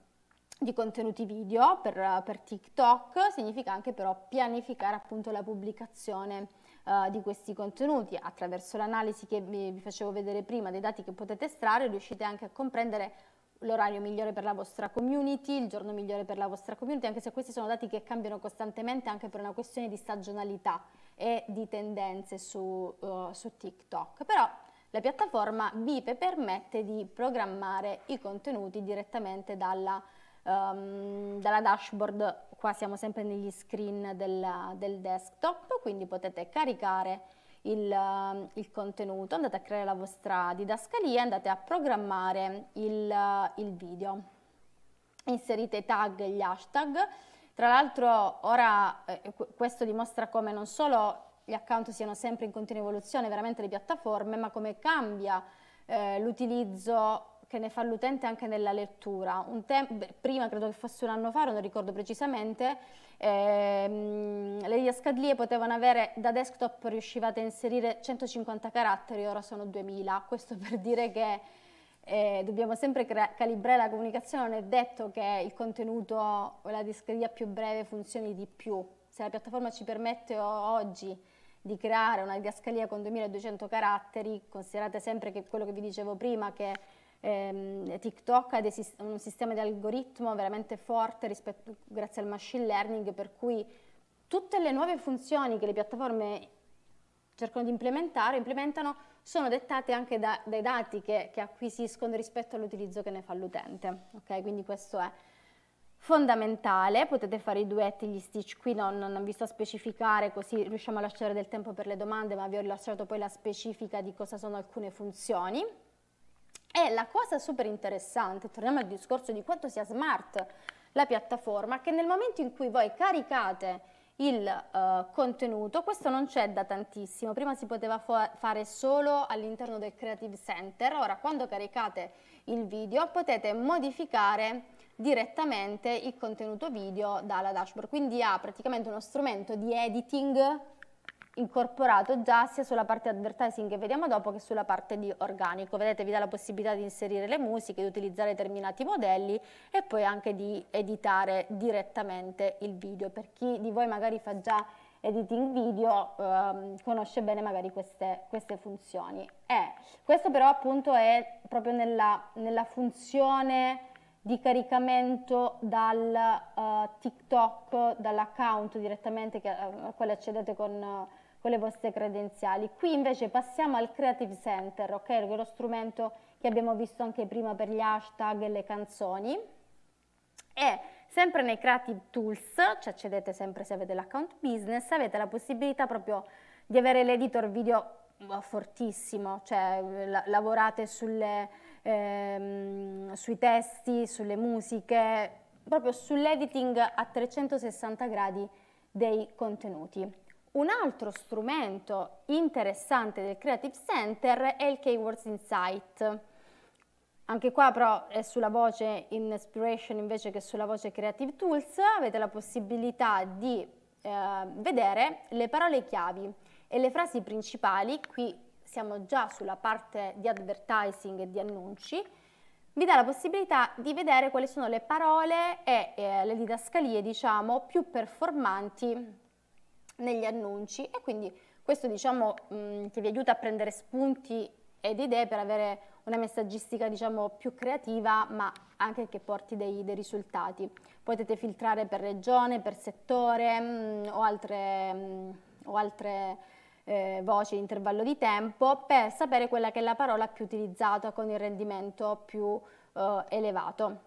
di contenuti video per, per TikTok, significa anche però pianificare appunto la pubblicazione eh, di questi contenuti. Attraverso l'analisi che vi facevo vedere prima dei dati che potete estrarre riuscite anche a comprendere l'orario migliore per la vostra community, il giorno migliore per la vostra community, anche se questi sono dati che cambiano costantemente anche per una questione di stagionalità e di tendenze su, uh, su TikTok. Però la piattaforma Bipe permette di programmare i contenuti direttamente dalla piattaforma um, dalla dashboard qua siamo sempre negli screen del, del desktop, quindi potete caricare il, il, contenuto, andate a creare la vostra didascalia, andate a programmare il, il video. Inserite i tag e gli hashtag. Tra l'altro ora eh, questo dimostra come non solo gli account siano sempre in continua evoluzione, veramente le piattaforme, ma come cambia eh, l'utilizzo che ne fa l'utente anche nella lettura. prima, credo che fosse un anno fa, non ricordo precisamente, ehm, le diascadlie potevano avere, da desktop riuscivate a inserire 150 caratteri, ora sono 2000, questo per dire che eh, dobbiamo sempre calibrare la comunicazione, non è detto che il contenuto o la diascalia più breve funzioni di più, se la piattaforma ci permette oggi di creare una diascalia con 2200 caratteri, considerate sempre che quello che vi dicevo prima, che ehm, TikTok ha un sistema di algoritmo veramente forte rispetto, grazie al machine learning, per cui tutte le nuove funzioni che le piattaforme cercano di implementare, implementano, sono dettate anche da, dai dati che, che, acquisiscono rispetto all'utilizzo che ne fa l'utente. Okay? Quindi questo è fondamentale, potete fare i duetti, gli stitch, qui non, non, vi sto a specificare così riusciamo a lasciare del tempo per le domande, ma vi ho lasciato poi la specifica di cosa sono alcune funzioni. E la cosa super interessante, torniamo al discorso di quanto sia smart la piattaforma, che nel momento in cui voi caricate il uh, contenuto, questo non c'è da tantissimo, prima si poteva fa fare solo all'interno del Creative Center, ora quando caricate il video potete modificare direttamente il contenuto video dalla dashboard, quindi ha praticamente uno strumento di editing incorporato già sia sulla parte advertising che vediamo dopo che sulla parte di organico. Vedete vi dà la possibilità di inserire le musiche, di utilizzare determinati modelli e poi anche di editare direttamente il video. Per chi di voi magari fa già editing video ehm, conosce bene magari queste, queste funzioni. Eh, questo però appunto è proprio nella, nella funzione di caricamento dal uh, TikTok, dall'account direttamente che, eh, a quale accedete con con le vostre credenziali. Qui invece passiamo al Creative Center, ok? Che lo strumento che abbiamo visto anche prima per gli hashtag e le canzoni. E sempre nei Creative Tools, ci accedete sempre se avete l'account business, avete la possibilità proprio di avere l'editor video mm, fortissimo, cioè eh, la lavorate sulle, ehm, sui testi, sulle musiche, proprio sull'editing a 360 gradi dei contenuti. Un altro strumento interessante del Creative Center è il Keywords Insight. Anche qua però è sulla voce Inspiration invece che sulla voce Creative Tools, avete la possibilità di eh, vedere le parole chiavi e le frasi principali, qui siamo già sulla parte di advertising e di annunci, vi dà la possibilità di vedere quali sono le parole e eh, le didascalie diciamo più performanti negli annunci e quindi questo diciamo mh, mm, che vi aiuta a prendere spunti ed idee per avere una messaggistica diciamo più creativa ma anche che porti dei, dei risultati. Potete filtrare per regione, per settore mh, mm, o altre, mh, mm, o altre eh, voci di intervallo di tempo per sapere quella che è la parola più utilizzata con il rendimento più eh, elevato.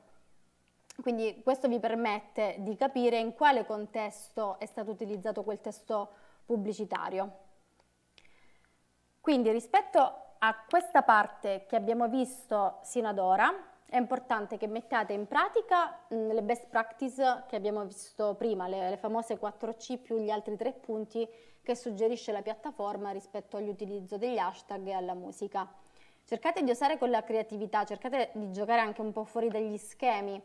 Quindi questo vi permette di capire in quale contesto è stato utilizzato quel testo pubblicitario. Quindi rispetto a questa parte che abbiamo visto sino ad ora, è importante che mettiate in pratica mh, mm, le best practice che abbiamo visto prima, le, le famose 4C più gli altri tre punti che suggerisce la piattaforma rispetto all'utilizzo degli hashtag e alla musica. Cercate di usare con la creatività, cercate di giocare anche un po' fuori dagli schemi,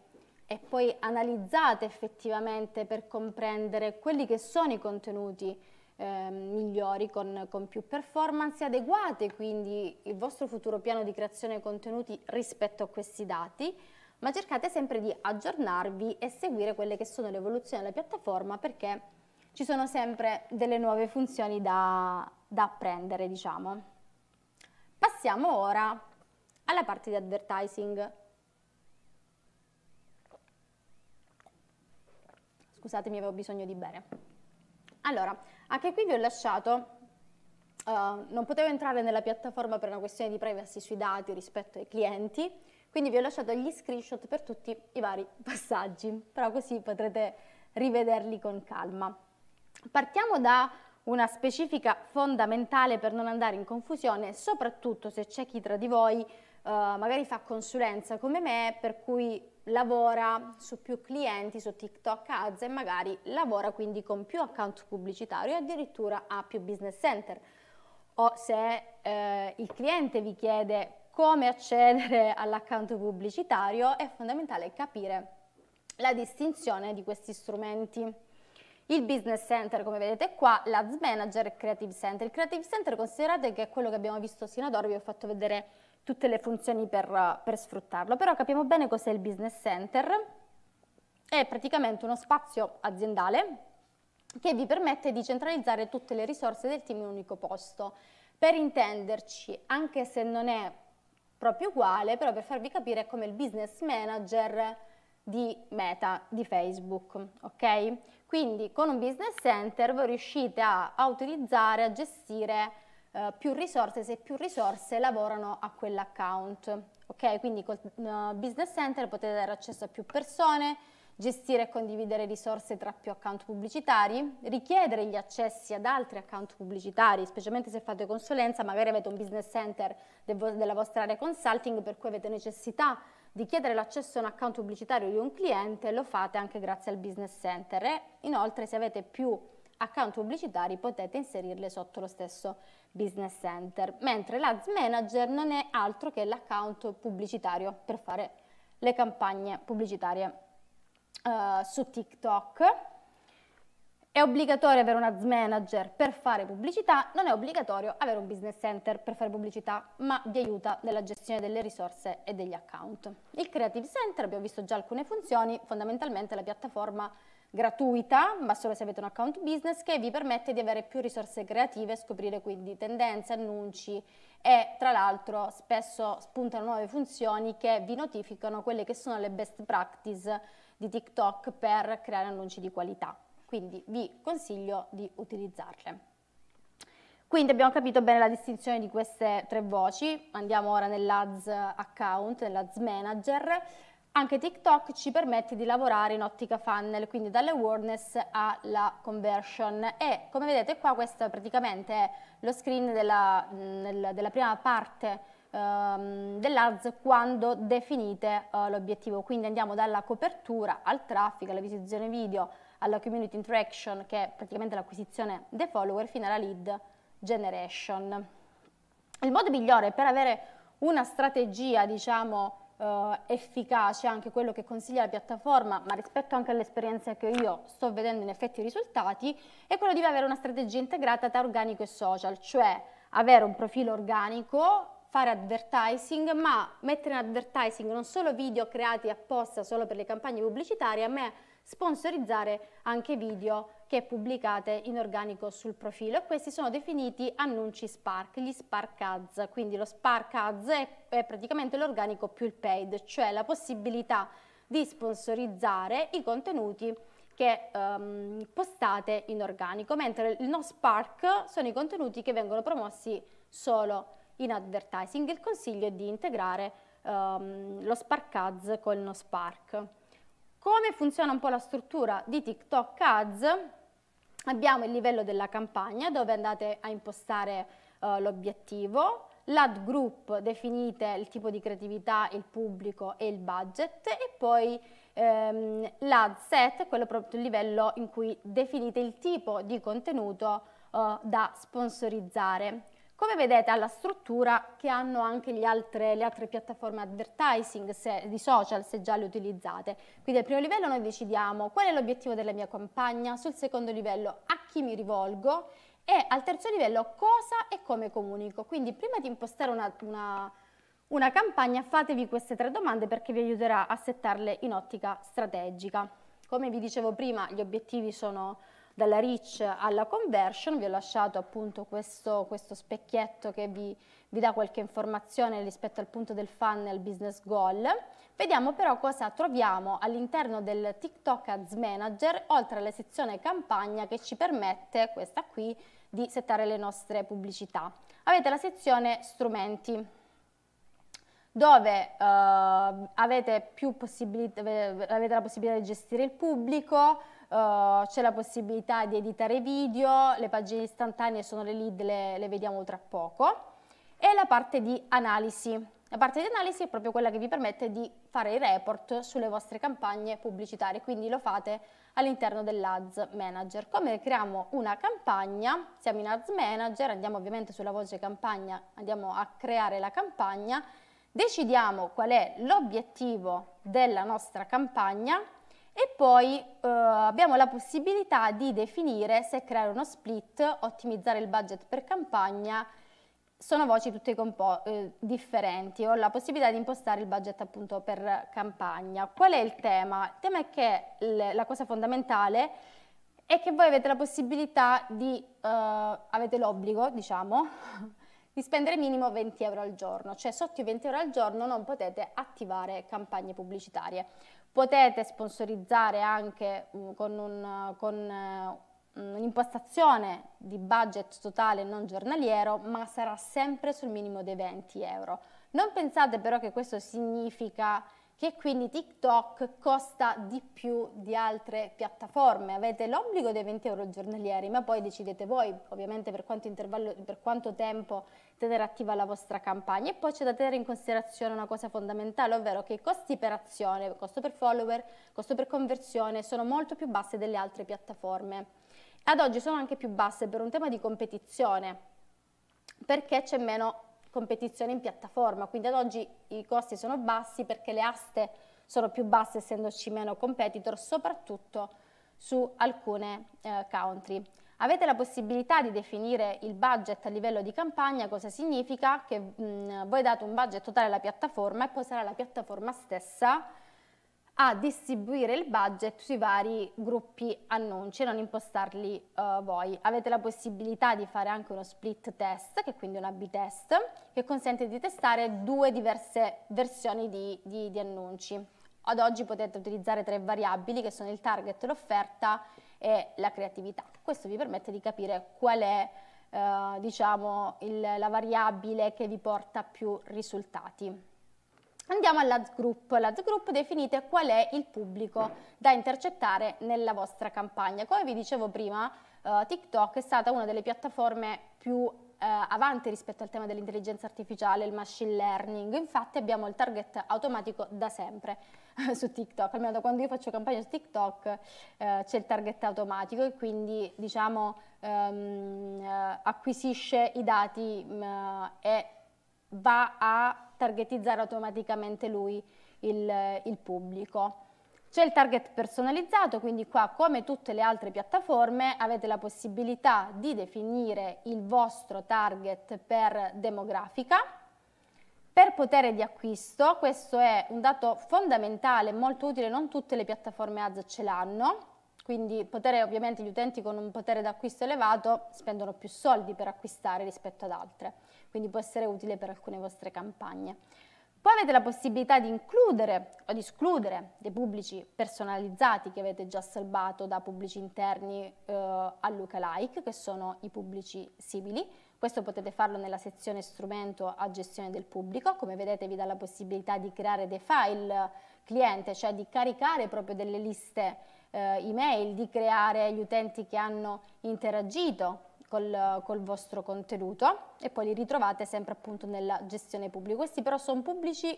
e poi analizzate effettivamente per comprendere quelli che sono i contenuti eh, migliori con, con, più performance adeguate quindi il vostro futuro piano di creazione contenuti rispetto a questi dati ma cercate sempre di aggiornarvi e seguire quelle che sono le evoluzioni della piattaforma perché ci sono sempre delle nuove funzioni da, da apprendere diciamo. Passiamo ora alla parte di advertising. Scusatemi, avevo bisogno di bere. Allora, anche qui vi ho lasciato Uh, non potevo entrare nella piattaforma per una questione di privacy sui dati rispetto ai clienti, quindi vi ho lasciato gli screenshot per tutti i vari passaggi, però così potrete rivederli con calma. Partiamo da una specifica fondamentale per non andare in confusione, soprattutto se c'è chi tra di voi uh, magari fa consulenza come me, per cui lavora su più clienti, su TikTok Ads e magari lavora quindi con più account pubblicitario e addirittura ha più business center. O se eh, il cliente vi chiede come accedere all'account pubblicitario è fondamentale capire la distinzione di questi strumenti. Il business center, come vedete qua, l'ads manager e creative center. Il creative center considerate che è quello che abbiamo visto sino ad ora, vi ho fatto vedere tutte le funzioni per, per sfruttarlo, però capiamo bene cos'è il business center, è praticamente uno spazio aziendale che vi permette di centralizzare tutte le risorse del team in un unico posto. Per intenderci, anche se non è proprio uguale, però per farvi capire è come il business manager di Meta, di Facebook, ok? Quindi con un business center voi riuscite a utilizzare, a gestire eh, più risorse se più risorse lavorano a quell'account. Ok, quindi col uh, Business Center potete dare accesso a più persone, gestire e condividere risorse tra più account pubblicitari, richiedere gli accessi ad altri account pubblicitari, specialmente se fate consulenza, magari avete un business center della vostra area consulting per cui avete necessità di chiedere l'accesso a un account pubblicitario di un cliente, lo fate anche grazie al business center e inoltre se avete più account pubblicitari potete inserirle sotto lo stesso business center, mentre l'ads manager non è altro che l'account pubblicitario per fare le campagne pubblicitarie uh, su TikTok. È obbligatorio avere un ads manager per fare pubblicità, non è obbligatorio avere un business center per fare pubblicità, ma vi aiuta nella gestione delle risorse e degli account. Il creative center, abbiamo visto già alcune funzioni, fondamentalmente la piattaforma gratuita, ma solo se avete un account business, che vi permette di avere più risorse creative, scoprire quindi tendenze, annunci e tra l'altro spesso spuntano nuove funzioni che vi notificano quelle che sono le best practice di TikTok per creare annunci di qualità. Quindi vi consiglio di utilizzarle. Quindi abbiamo capito bene la distinzione di queste tre voci, andiamo ora nell'ads account, nell'ads manager. Anche TikTok ci permette di lavorare in ottica funnel, quindi dall'awareness alla conversion e come vedete qua questo praticamente è lo screen della, mm, della prima parte ehm, dell'ads quando definite eh, l'obiettivo, quindi andiamo dalla copertura al traffico, alla visione video, alla community interaction che è praticamente l'acquisizione dei follower fino alla lead generation. Il modo migliore per avere una strategia diciamo eh, efficace anche quello che consiglia la piattaforma, ma rispetto anche all'esperienza che io sto vedendo in effetti i risultati, è quello di avere una strategia integrata tra organico e social, cioè avere un profilo organico fare advertising, ma mettere in advertising non solo video creati apposta solo per le campagne pubblicitarie, ma sponsorizzare anche video che pubblicate in organico sul profilo e questi sono definiti annunci Spark, gli Spark Ads, quindi lo Spark Ads è, è praticamente l'organico più il paid, cioè la possibilità di sponsorizzare i contenuti che um, postate in organico, mentre il no Spark sono i contenuti che vengono promossi solo in advertising. Il consiglio è di integrare um, lo Spark Ads con il no Spark. Come funziona un po' la struttura di TikTok Ads? Abbiamo il livello della campagna dove andate a impostare uh, l'obiettivo, l'ad group definite il tipo di creatività, il pubblico e il budget e poi ehm, l'ad set, quello proprio il livello in cui definite il tipo di contenuto uh, da sponsorizzare. Come vedete ha la struttura che hanno anche altre, le altre piattaforme advertising se, di social se già le utilizzate. Quindi al primo livello noi decidiamo qual è l'obiettivo della mia campagna, sul secondo livello a chi mi rivolgo e al terzo livello cosa e come comunico. Quindi prima di impostare una, una, una campagna fatevi queste tre domande perché vi aiuterà a settarle in ottica strategica. Come vi dicevo prima gli obiettivi sono dalla reach alla conversion, vi ho lasciato appunto questo, questo specchietto che vi, vi dà qualche informazione rispetto al punto del funnel business goal. Vediamo però cosa troviamo all'interno del TikTok Ads Manager, oltre alla sezione campagna che ci permette, questa qui, di settare le nostre pubblicità. Avete la sezione strumenti, dove uh, avete, avete la possibilità di gestire il pubblico, eh, c'è la possibilità di editare video, le pagine istantanee sono le lead, le, le, vediamo tra poco. E la parte di analisi. La parte di analisi è proprio quella che vi permette di fare i report sulle vostre campagne pubblicitarie, quindi lo fate all'interno dell'Ads Manager. Come creiamo una campagna? Siamo in Ads Manager, andiamo ovviamente sulla voce campagna, andiamo a creare la campagna, decidiamo qual è l'obiettivo della nostra campagna, e poi eh, abbiamo la possibilità di definire se creare uno split, ottimizzare il budget per campagna, sono voci tutte eh, differenti, ho la possibilità di impostare il budget appunto per campagna. Qual è il tema? Il tema è che la cosa fondamentale è che voi avete la possibilità di, eh, avete l'obbligo, diciamo, di spendere minimo 20 euro al giorno, cioè sotto i 20 euro al giorno non potete attivare campagne pubblicitarie potete sponsorizzare anche mm, con, un, con eh, un'impostazione di budget totale non giornaliero, ma sarà sempre sul minimo dei 20 euro. Non pensate però che questo significa che quindi TikTok costa di più di altre piattaforme. Avete l'obbligo dei 20 euro giornalieri, ma poi decidete voi, ovviamente, per quanto, per quanto tempo tenere attiva la vostra campagna. E poi c'è da tenere in considerazione una cosa fondamentale, ovvero che i costi per azione, costo per follower, costo per conversione sono molto più bassi delle altre piattaforme. Ad oggi sono anche più basse per un tema di competizione, perché c'è meno competizione in piattaforma, quindi ad oggi i costi sono bassi perché le aste sono più basse essendoci meno competitor, soprattutto su alcune eh, country. Avete la possibilità di definire il budget a livello di campagna, cosa significa? Che mh, mm, voi date un budget totale alla piattaforma e poi sarà la piattaforma stessa a distribuire il budget sui vari gruppi annunci e non impostarli uh, voi. Avete la possibilità di fare anche uno split test, che è quindi una B-test, che consente di testare due diverse versioni di, di, di annunci. Ad oggi potete utilizzare tre variabili che sono il target, l'offerta e la creatività. Questo vi permette di capire qual è eh, diciamo, il, la variabile che vi porta più risultati. Andiamo all'ads group. L'ADS group definite qual è il pubblico da intercettare nella vostra campagna. Come vi dicevo prima, eh, TikTok è stata una delle piattaforme più eh, avanti rispetto al tema dell'intelligenza artificiale, il machine learning. Infatti abbiamo il target automatico da sempre eh, su TikTok, almeno da quando io faccio campagna su TikTok eh, c'è il target automatico e quindi diciamo ehm, eh, acquisisce i dati mh, mm, e va a targetizzare automaticamente lui il, il pubblico. C'è il target personalizzato, quindi qua come tutte le altre piattaforme avete la possibilità di definire il vostro target per demografica. Per potere di acquisto, questo è un dato fondamentale, molto utile, non tutte le piattaforme ads ce l'hanno, quindi potere, ovviamente gli utenti con un potere d'acquisto elevato spendono più soldi per acquistare rispetto ad altre quindi può essere utile per alcune vostre campagne. Poi avete la possibilità di includere o di escludere dei pubblici personalizzati che avete già salvato da pubblici interni eh, a lookalike, che sono i pubblici simili. Questo potete farlo nella sezione strumento a gestione del pubblico, come vedete vi dà la possibilità di creare dei file cliente, cioè di caricare proprio delle liste eh, email, di creare gli utenti che hanno interagito col, col, vostro contenuto e poi li ritrovate sempre appunto nella gestione pubblica. Questi però sono pubblici,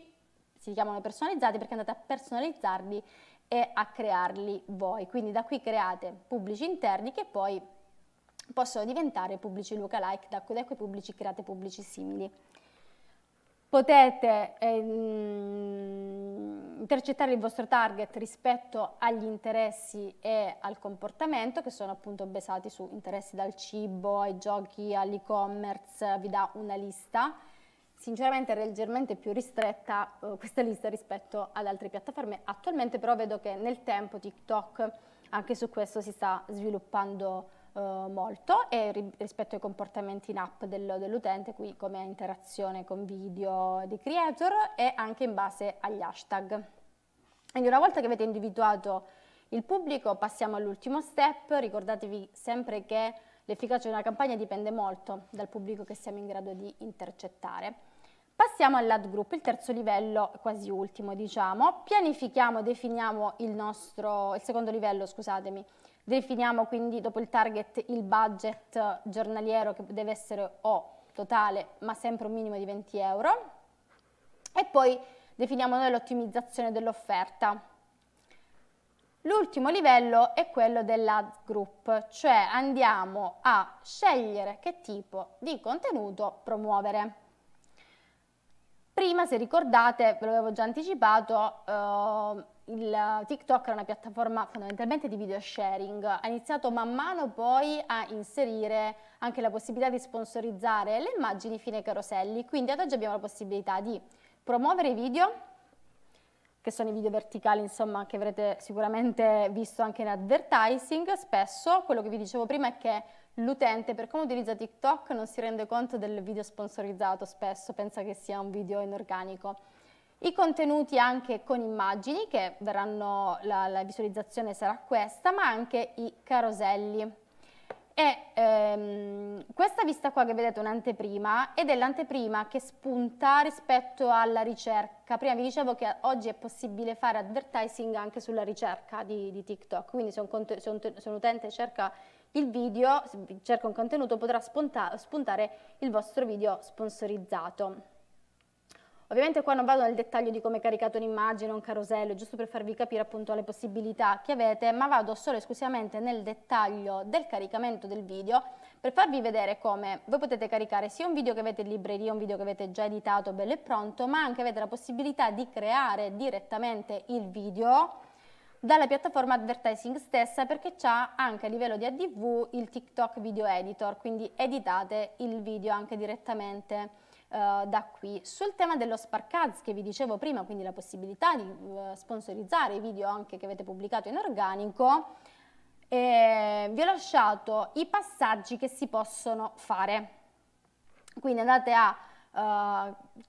si chiamano personalizzati perché andate a personalizzarli e a crearli voi. Quindi da qui create pubblici interni che poi possono diventare pubblici lookalike, da, qui, da qui pubblici create pubblici simili potete ehm, intercettare il vostro target rispetto agli interessi e al comportamento che sono appunto basati su interessi dal cibo, ai giochi, all'e-commerce, vi dà una lista sinceramente è leggermente più ristretta eh, questa lista rispetto ad altre piattaforme attualmente però vedo che nel tempo TikTok anche su questo si sta sviluppando eh, molto e ri rispetto ai comportamenti in app del, dell'utente, qui come interazione con video di creator e anche in base agli hashtag. Quindi una volta che avete individuato il pubblico passiamo all'ultimo step, ricordatevi sempre che l'efficacia di una campagna dipende molto dal pubblico che siamo in grado di intercettare. Passiamo all'ad group, il terzo livello, quasi ultimo diciamo, pianifichiamo, definiamo il nostro, il secondo livello scusatemi, Definiamo quindi dopo il target il budget giornaliero che deve essere o totale ma sempre un minimo di 20 euro e poi definiamo noi l'ottimizzazione dell'offerta. L'ultimo livello è quello dell'ad group, cioè andiamo a scegliere che tipo di contenuto promuovere. Prima, se ricordate, ve l'avevo già anticipato, eh, il TikTok era una piattaforma fondamentalmente di video sharing, ha iniziato man mano poi a inserire anche la possibilità di sponsorizzare le immagini fine caroselli, quindi ad oggi abbiamo la possibilità di promuovere i video, che sono i video verticali insomma che avrete sicuramente visto anche in advertising, spesso quello che vi dicevo prima è che l'utente per come utilizza TikTok non si rende conto del video sponsorizzato spesso, pensa che sia un video inorganico. I contenuti anche con immagini, che verranno, la, la visualizzazione sarà questa, ma anche i caroselli. E, ehm, questa vista qua che vedete è un'anteprima ed è l'anteprima che spunta rispetto alla ricerca. Prima vi dicevo che oggi è possibile fare advertising anche sulla ricerca di, di TikTok, quindi se un, se, un, se un, utente cerca il video, cerca un contenuto, potrà spunta, spuntare il vostro video sponsorizzato. Ovviamente qua non vado nel dettaglio di come caricate un'immagine, o un carosello, giusto per farvi capire appunto le possibilità che avete, ma vado solo e esclusivamente nel dettaglio del caricamento del video per farvi vedere come voi potete caricare sia un video che avete in libreria, un video che avete già editato, bello e pronto, ma anche avete la possibilità di creare direttamente il video dalla piattaforma advertising stessa perché c'ha anche a livello di ADV il TikTok Video Editor, quindi editate il video anche direttamente. Eh, da qui. Sul tema dello Spark Ads che vi dicevo prima, quindi la possibilità di eh, sponsorizzare i video anche che avete pubblicato in organico, eh, vi ho lasciato i passaggi che si possono fare. Quindi andate a eh,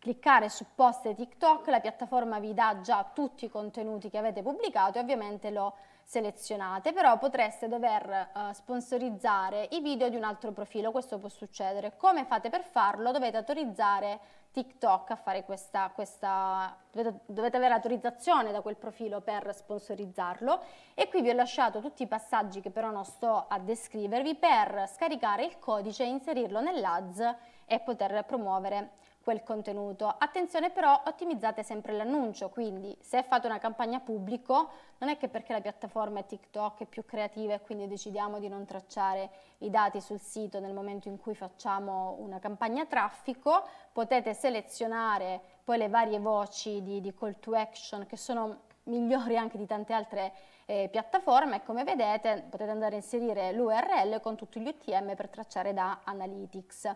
cliccare su post TikTok, la piattaforma vi dà già tutti i contenuti che avete pubblicato e ovviamente lo selezionate, però potreste dover uh, sponsorizzare i video di un altro profilo, questo può succedere. Come fate per farlo? Dovete autorizzare TikTok a fare questa, questa dovete, dovete, avere autorizzazione da quel profilo per sponsorizzarlo e qui vi ho lasciato tutti i passaggi che però non sto a descrivervi per scaricare il codice, inserirlo nell'ads e poter promuovere quel contenuto. Attenzione però, ottimizzate sempre l'annuncio, quindi se fate una campagna pubblico, non è che perché la piattaforma è TikTok è più creativa e quindi decidiamo di non tracciare i dati sul sito nel momento in cui facciamo una campagna traffico, potete selezionare poi le varie voci di, di call to action che sono migliori anche di tante altre eh, piattaforme e come vedete potete andare a inserire l'URL con tutti gli UTM per tracciare da Analytics.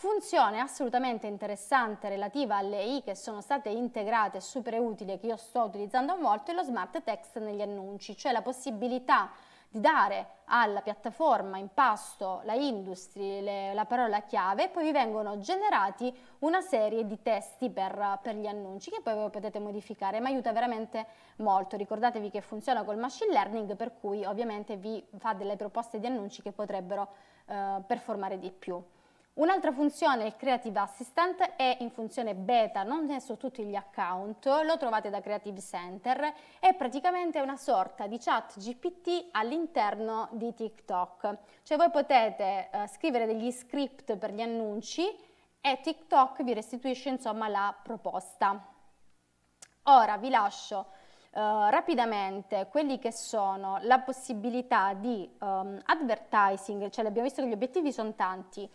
Funzione assolutamente interessante relativa alle I che sono state integrate super utili e che io sto utilizzando molto è lo smart text negli annunci, cioè la possibilità di dare alla piattaforma in pasto la industry, le, la parola chiave, poi vi vengono generati una serie di testi per, per gli annunci che poi voi potete modificare, ma aiuta veramente molto. Ricordatevi che funziona col machine learning, per cui ovviamente vi fa delle proposte di annunci che potrebbero eh, performare di più. Un'altra funzione, il Creative Assistant, è in funzione beta, non è su tutti gli account, lo trovate da Creative Center, è praticamente una sorta di chat GPT all'interno di TikTok. Cioè voi potete eh, scrivere degli script per gli annunci e TikTok vi restituisce insomma la proposta. Ora vi lascio Uh, rapidamente quelli che sono la possibilità di um, advertising, cioè abbiamo visto che gli obiettivi sono tanti,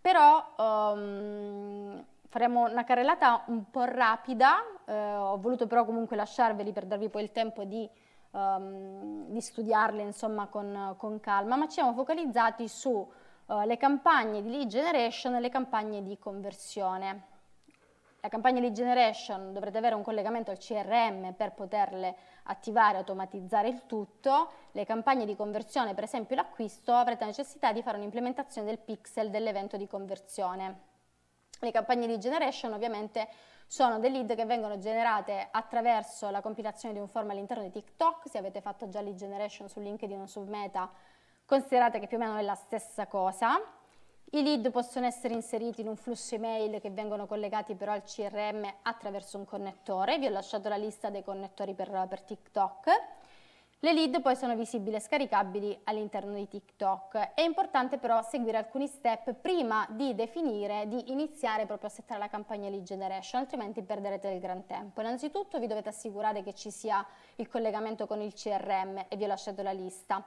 però um, faremo una carrellata un po' rapida, eh, ho voluto però comunque lasciarveli per darvi poi il tempo di, um, di studiarle insomma con, con, calma, ma ci siamo focalizzati sulle eh, uh, campagne di lead generation e le campagne di conversione. La campagna lead generation dovrete avere un collegamento al CRM per poterle attivare, automatizzare il tutto, le campagne di conversione, per esempio l'acquisto, avrete necessità di fare un'implementazione del pixel dell'evento di conversione. Le campagne di generation ovviamente sono dei lead che vengono generate attraverso la compilazione di un form all'interno di TikTok, se avete fatto già lead generation su LinkedIn o su Meta, considerate che più o meno è la stessa cosa. I lead possono essere inseriti in un flusso email che vengono collegati però al CRM attraverso un connettore, vi ho lasciato la lista dei connettori per, per TikTok. Le lead poi sono visibili e scaricabili all'interno di TikTok. È importante però seguire alcuni step prima di definire, di iniziare proprio a settare la campagna lead generation, altrimenti perderete del gran tempo. Innanzitutto vi dovete assicurare che ci sia il collegamento con il CRM e vi ho lasciato la lista.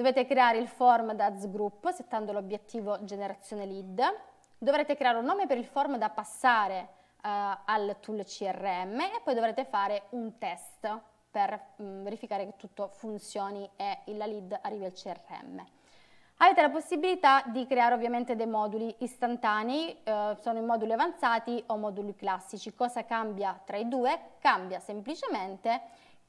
Dovete creare il form da Group settando l'obiettivo generazione lead. Dovrete creare un nome per il form da passare uh, al tool CRM e poi dovrete fare un test per mh, mm, verificare che tutto funzioni e la lead arrivi al CRM. Avete la possibilità di creare ovviamente dei moduli istantanei, eh, sono i moduli avanzati o moduli classici. Cosa cambia tra i due? Cambia semplicemente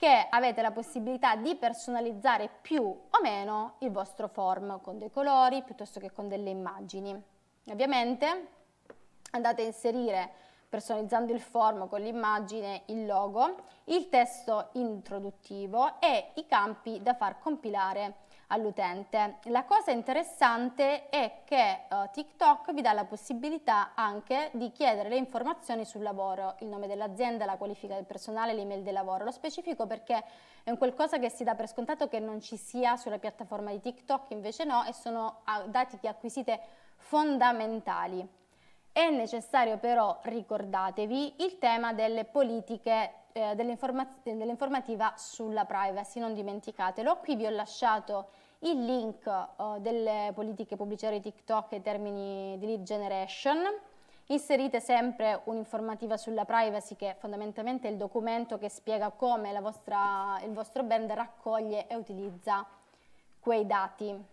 che avete la possibilità di personalizzare più o meno il vostro form con dei colori piuttosto che con delle immagini. Ovviamente andate a inserire personalizzando il form con l'immagine, il logo, il testo introduttivo e i campi da far compilare all'utente. La cosa interessante è che eh, TikTok vi dà la possibilità anche di chiedere le informazioni sul lavoro, il nome dell'azienda, la qualifica del personale, l'email del lavoro. Lo specifico perché è un qualcosa che si dà per scontato che non ci sia sulla piattaforma di TikTok, invece no, e sono ah, dati che acquisite fondamentali. È necessario però, ricordatevi, il tema delle politiche eh, dell'informativa sulla privacy, non dimenticatelo. Qui vi ho lasciato il link uh, delle politiche pubblicitarie TikTok ai termini di lead generation, inserite sempre un'informativa sulla privacy che fondamentalmente è il documento che spiega come vostra, il vostro brand raccoglie e utilizza quei dati.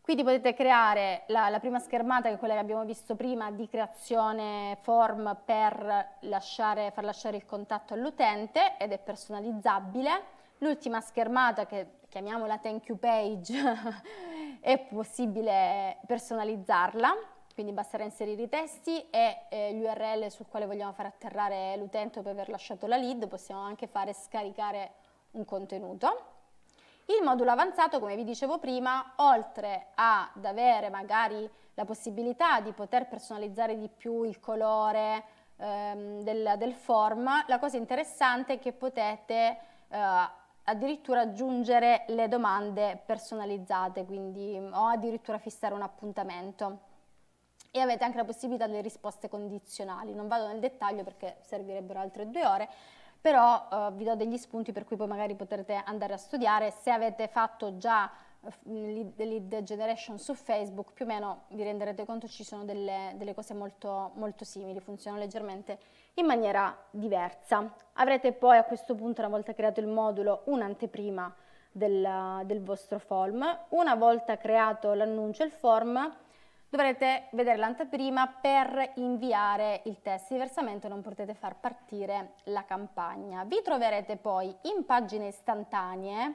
Quindi potete creare la, la, prima schermata, che è quella che abbiamo visto prima, di creazione form per lasciare, far lasciare il contatto all'utente ed è personalizzabile. L'ultima schermata, che chiamiamola thank you page, è possibile personalizzarla, quindi basterà inserire i testi e eh, l'URL sul quale vogliamo far atterrare l'utente dopo aver lasciato la lead, possiamo anche fare scaricare un contenuto. Il modulo avanzato, come vi dicevo prima, oltre ad avere magari la possibilità di poter personalizzare di più il colore ehm, del, del, form, la cosa interessante è che potete eh, addirittura aggiungere le domande personalizzate, quindi mm, o addirittura fissare un appuntamento. E avete anche la possibilità delle risposte condizionali. Non vado nel dettaglio perché servirebbero altre due ore, però eh, vi do degli spunti per cui poi magari potrete andare a studiare. Se avete fatto già eh, mm, lead, lead generation su Facebook, più o meno vi renderete conto ci sono delle, delle cose molto, molto simili, funzionano leggermente in maniera diversa. Avrete poi a questo punto, una volta creato il modulo, un'anteprima del, del, vostro form. Una volta creato l'annuncio e il form, dovrete vedere l'anteprima per inviare il test, diversamente non potete far partire la campagna. Vi troverete poi in pagine istantanee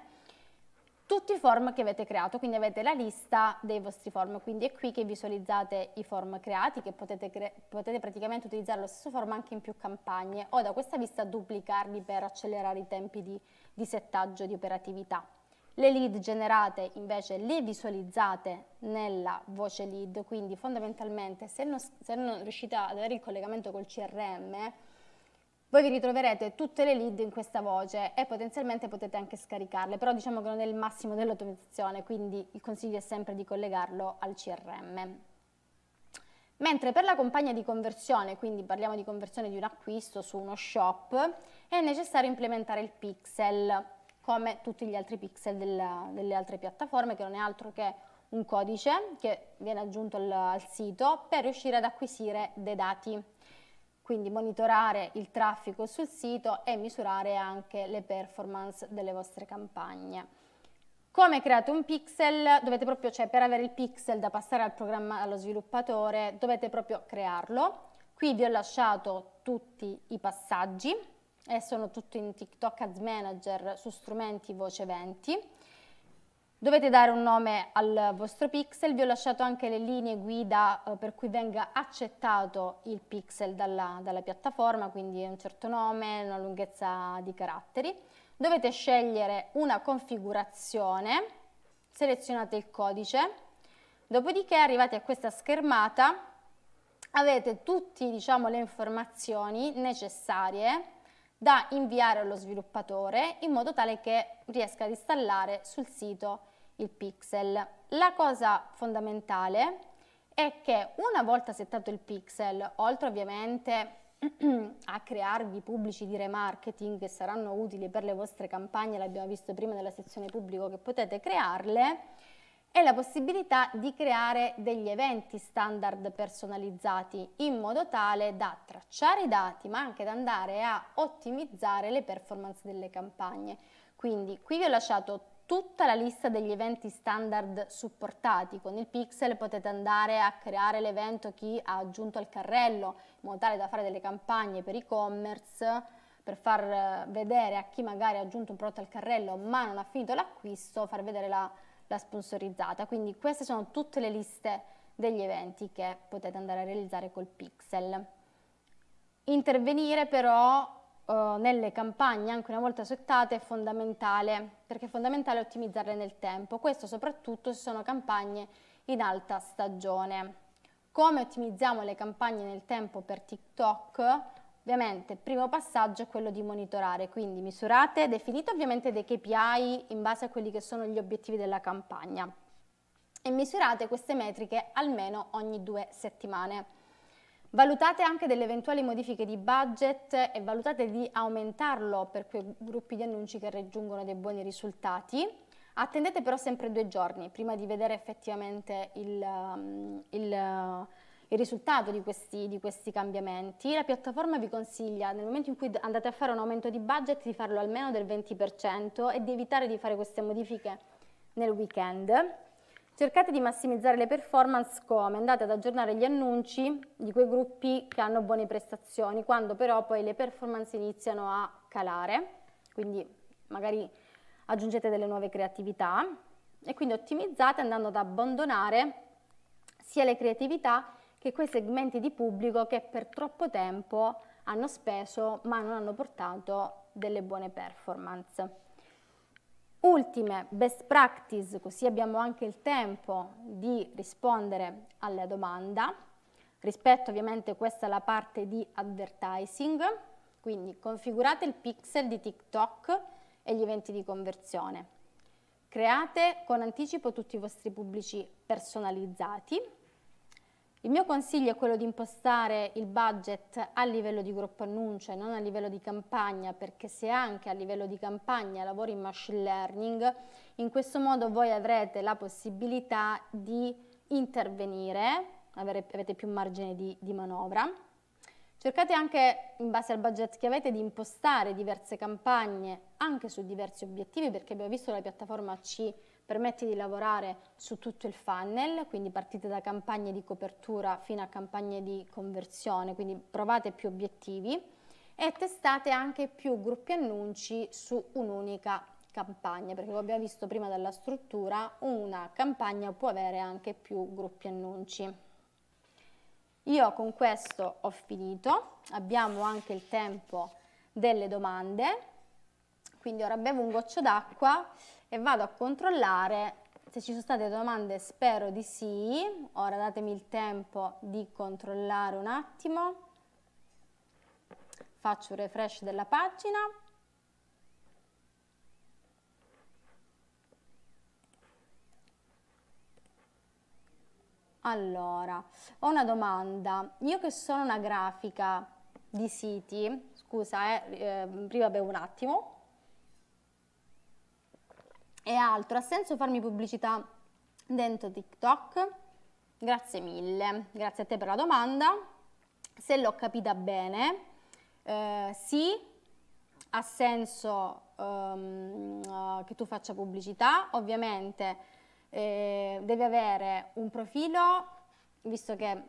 tutti i form che avete creato, quindi avete la lista dei vostri form, quindi è qui che visualizzate i form creati, che potete, cre potete praticamente utilizzare lo stesso form anche in più campagne o da questa vista duplicarli per accelerare i tempi di, di settaggio di operatività. Le lead generate invece le visualizzate nella voce lead, quindi fondamentalmente se non, se non riuscite ad avere il collegamento col CRM, voi vi ritroverete tutte le lead in questa voce e potenzialmente potete anche scaricarle, però diciamo che non è il massimo dell'automatizzazione, quindi il consiglio è sempre di collegarlo al CRM. Mentre per la compagna di conversione, quindi parliamo di conversione di un acquisto su uno shop, è necessario implementare il pixel, come tutti gli altri pixel della, delle altre piattaforme, che non è altro che un codice che viene aggiunto al, al sito per riuscire ad acquisire dei dati quindi monitorare il traffico sul sito e misurare anche le performance delle vostre campagne. Come create un pixel? Dovete proprio, cioè per avere il pixel da passare al programma, allo sviluppatore, dovete proprio crearlo. Qui vi ho lasciato tutti i passaggi e sono tutto in TikTok Ads Manager su strumenti voce 20. Dovete dare un nome al vostro pixel, vi ho lasciato anche le linee guida eh, per cui venga accettato il pixel dalla, dalla, piattaforma, quindi un certo nome, una lunghezza di caratteri. Dovete scegliere una configurazione, selezionate il codice, dopodiché arrivati a questa schermata avete tutte diciamo, le informazioni necessarie da inviare allo sviluppatore in modo tale che riesca ad installare sul sito il pixel. La cosa fondamentale è che una volta settato il pixel, oltre ovviamente a crearvi pubblici di remarketing che saranno utili per le vostre campagne, l'abbiamo visto prima nella sezione pubblico che potete crearle, è la possibilità di creare degli eventi standard personalizzati in modo tale da tracciare i dati ma anche da andare a ottimizzare le performance delle campagne. Quindi qui vi ho lasciato tutta la lista degli eventi standard supportati. Con il pixel potete andare a creare l'evento chi ha aggiunto al carrello, in modo tale da fare delle campagne per e-commerce, per far eh, vedere a chi magari ha aggiunto un prodotto al carrello ma non ha finito l'acquisto, far vedere la, la sponsorizzata. Quindi queste sono tutte le liste degli eventi che potete andare a realizzare col pixel. Intervenire però eh, nelle campagne, anche una volta settate, è fondamentale, perché è fondamentale ottimizzarle nel tempo. Questo soprattutto se sono campagne in alta stagione. Come ottimizziamo le campagne nel tempo per TikTok? Ovviamente il primo passaggio è quello di monitorare, quindi misurate, definite ovviamente dei KPI in base a quelli che sono gli obiettivi della campagna e misurate queste metriche almeno ogni due settimane. Valutate anche delle eventuali modifiche di budget e valutate di aumentarlo per quei gruppi di annunci che raggiungono dei buoni risultati. Attendete però sempre due giorni prima di vedere effettivamente il, um, il il risultato di questi, di questi, cambiamenti, la piattaforma vi consiglia nel momento in cui andate a fare un aumento di budget di farlo almeno del 20% e di evitare di fare queste modifiche nel weekend. Cercate di massimizzare le performance come? Andate ad aggiornare gli annunci di quei gruppi che hanno buone prestazioni, quando però poi le performance iniziano a calare, quindi magari aggiungete delle nuove creatività e quindi ottimizzate andando ad abbandonare sia le creatività che quei segmenti di pubblico che per troppo tempo hanno speso ma non hanno portato delle buone performance. Ultime best practice, così abbiamo anche il tempo di rispondere alla domanda. Rispetto ovviamente questa è la parte di advertising, quindi configurate il pixel di TikTok e gli eventi di conversione. Create con anticipo tutti i vostri pubblici personalizzati il mio consiglio è quello di impostare il budget a livello di gruppo annuncio e non a livello di campagna, perché se anche a livello di campagna lavori in machine learning, in questo modo voi avrete la possibilità di intervenire, avete più margine di, di manovra. Cercate anche, in base al budget che avete, di impostare diverse campagne anche su diversi obiettivi, perché abbiamo visto che la piattaforma ci permette di lavorare su tutto il funnel, quindi partite da campagne di copertura fino a campagne di conversione, quindi provate più obiettivi e testate anche più gruppi annunci su un'unica campagna, perché come abbiamo visto prima dalla struttura, una campagna può avere anche più gruppi annunci. Io con questo ho finito, abbiamo anche il tempo delle domande, quindi ora bevo un goccio d'acqua e vado a controllare se ci sono state domande spero di sì, ora datemi il tempo di controllare un attimo, faccio un refresh della pagina. Allora, ho una domanda, io che sono una grafica di siti, scusa, eh, eh, prima bevo un attimo e altro. Ha senso farmi pubblicità dentro TikTok? Grazie mille, grazie a te per la domanda. Se l'ho capita bene, eh, sì, ha senso um, che tu faccia pubblicità, ovviamente eh, devi avere un profilo, visto che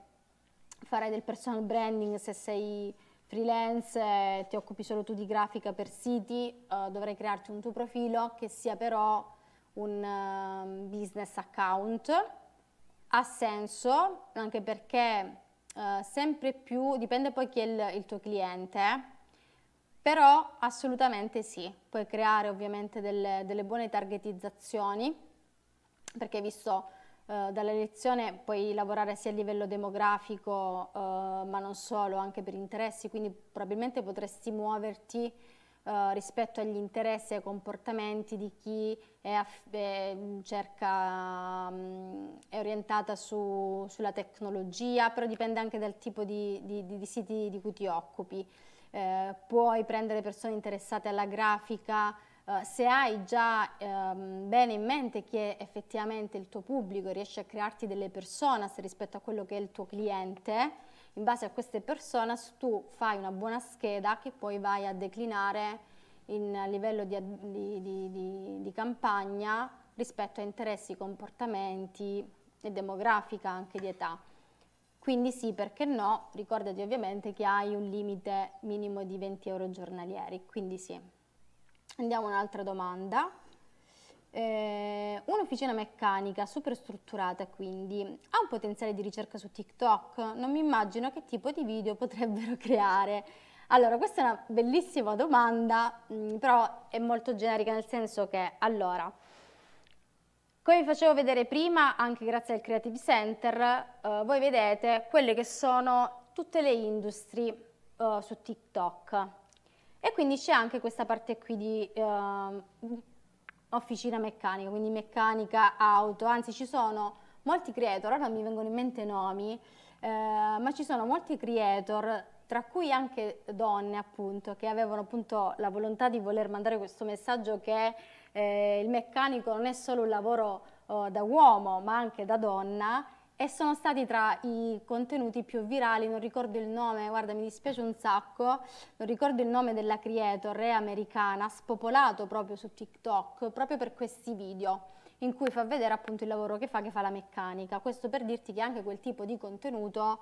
farai del personal branding se sei freelance, eh, ti occupi solo tu di grafica per siti, uh, dovrai crearti un tuo profilo che sia però un uh, business account. Ha senso anche perché uh, sempre più, dipende poi chi è il, il tuo cliente, però assolutamente sì, puoi creare ovviamente delle, delle buone targetizzazioni perché visto eh, dalla lezione puoi lavorare sia a livello demografico, eh, ma non solo, anche per interessi, quindi probabilmente potresti muoverti eh, rispetto agli interessi e ai comportamenti di chi è, è, mm, cerca, mm, è orientata su, sulla tecnologia, però dipende anche dal tipo di, di, di, di siti di cui ti occupi. Eh, puoi prendere persone interessate alla grafica, eh, se hai già ehm, bene in mente chi è effettivamente il tuo pubblico, riesci a crearti delle personas rispetto a quello che è il tuo cliente, in base a queste personas tu fai una buona scheda che poi vai a declinare in livello di, di, di, di campagna rispetto a interessi, comportamenti e demografica anche di età. Quindi sì, perché no? Ricordati ovviamente che hai un limite minimo di 20 euro giornalieri, quindi sì. Andiamo a un'altra domanda. Eh, un'officina meccanica super strutturata quindi ha un potenziale di ricerca su TikTok? Non mi immagino che tipo di video potrebbero creare. Allora, questa è una bellissima domanda, mm, però è molto generica nel senso che, allora, come vi facevo vedere prima, anche grazie al Creative Center, eh, voi vedete quelle che sono tutte le industrie eh, su TikTok. E quindi c'è anche questa parte qui di uh, officina meccanica, quindi meccanica, auto, anzi ci sono molti creator, ora non mi vengono in mente nomi, eh, ma ci sono molti creator, tra cui anche donne appunto, che avevano appunto la volontà di voler mandare questo messaggio che eh, il meccanico non è solo un lavoro oh, da uomo, ma anche da donna e sono stati tra i contenuti più virali, non ricordo il nome, guarda mi dispiace un sacco, non ricordo il nome della creator, re eh, americana, spopolato proprio su TikTok, proprio per questi video in cui fa vedere appunto il lavoro che fa, che fa la meccanica. Questo per dirti che anche quel tipo di contenuto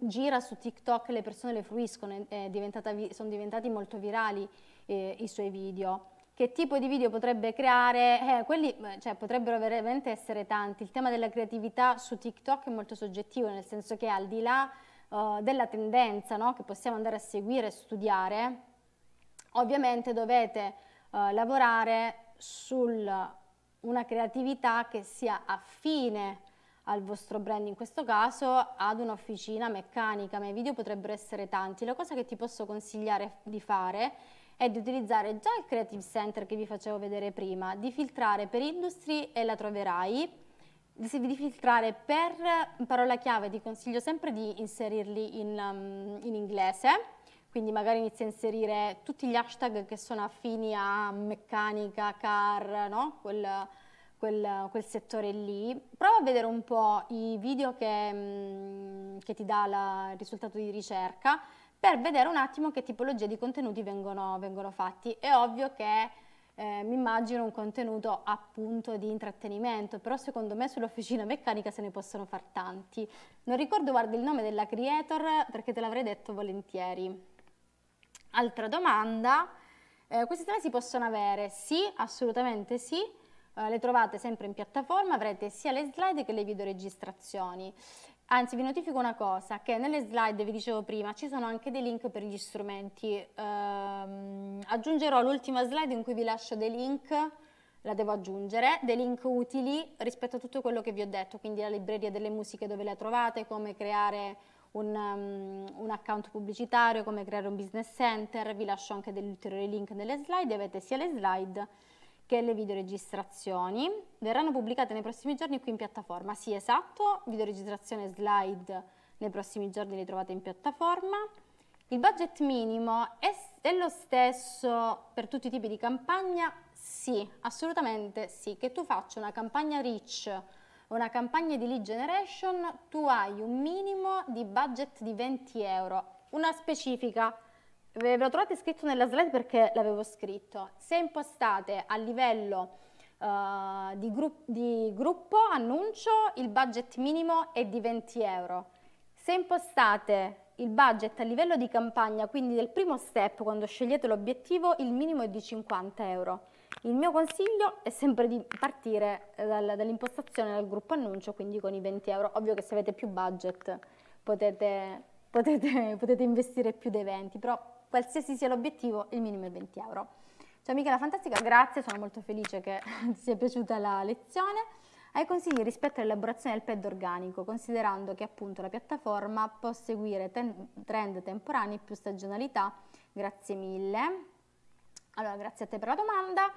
gira su TikTok, le persone le fruiscono, sono diventati molto virali eh, i suoi video che tipo di video potrebbe creare, eh, quelli eh, cioè, potrebbero veramente essere tanti. Il tema della creatività su TikTok è molto soggettivo, nel senso che al di là uh, della tendenza no, che possiamo andare a seguire e studiare, ovviamente dovete uh, lavorare su una creatività che sia affine al vostro brand, in questo caso ad un'officina meccanica, ma i video potrebbero essere tanti. La cosa che ti posso consigliare di fare è è di utilizzare già il Creative Center che vi facevo vedere prima, di filtrare per industry e la troverai, di filtrare per parola chiave, ti consiglio sempre di inserirli in, um, in inglese, quindi magari inizia a inserire tutti gli hashtag che sono affini a meccanica, car, no? Quel, Quel, quel, settore lì. Prova a vedere un po' i video che, mm, che ti dà la, il risultato di ricerca per vedere un attimo che tipologia di contenuti vengono, vengono fatti. È ovvio che eh, mi immagino un contenuto appunto di intrattenimento, però secondo me sull'officina meccanica se ne possono far tanti. Non ricordo, guarda, il nome della creator perché te l'avrei detto volentieri. Altra domanda, eh, questi temi si possono avere? Sì, assolutamente sì, eh, le trovate sempre in piattaforma, avrete sia le slide che le videoregistrazioni. Anzi, vi notifico una cosa, che nelle slide, vi dicevo prima, ci sono anche dei link per gli strumenti. Ehm, aggiungerò l'ultima slide in cui vi lascio dei link, la devo aggiungere, dei link utili rispetto a tutto quello che vi ho detto, quindi la libreria delle musiche dove le trovate, come creare un, um, un account pubblicitario, come creare un business center, vi lascio anche degli ulteriori link nelle slide, avete sia le slide che le videoregistrazioni verranno pubblicate nei prossimi giorni qui in piattaforma. Sì, esatto, videoregistrazione slide nei prossimi giorni le trovate in piattaforma. Il budget minimo è, è lo stesso per tutti i tipi di campagna? Sì, assolutamente sì. Che tu faccia una campagna rich una campagna di lead generation tu hai un minimo di budget di 20 euro, una specifica Ve lo trovate scritto nella slide perché l'avevo scritto. Se impostate a livello uh, di, gru di gruppo annuncio, il budget minimo è di 20 euro. Se impostate il budget a livello di campagna, quindi del primo step, quando scegliete l'obiettivo, il minimo è di 50 euro. Il mio consiglio è sempre di partire dal, dall'impostazione del gruppo annuncio, quindi con i 20 euro. Ovvio che se avete più budget potete, potete, potete investire più dei 20, però qualsiasi sia l'obiettivo, il minimo è 20 euro. Ciao Michela Fantastica, grazie, sono molto felice che ti sia piaciuta la lezione. Hai consigli rispetto all'elaborazione del pad organico, considerando che appunto la piattaforma può seguire ten trend temporanei più stagionalità, grazie mille. Allora, grazie a te per la domanda.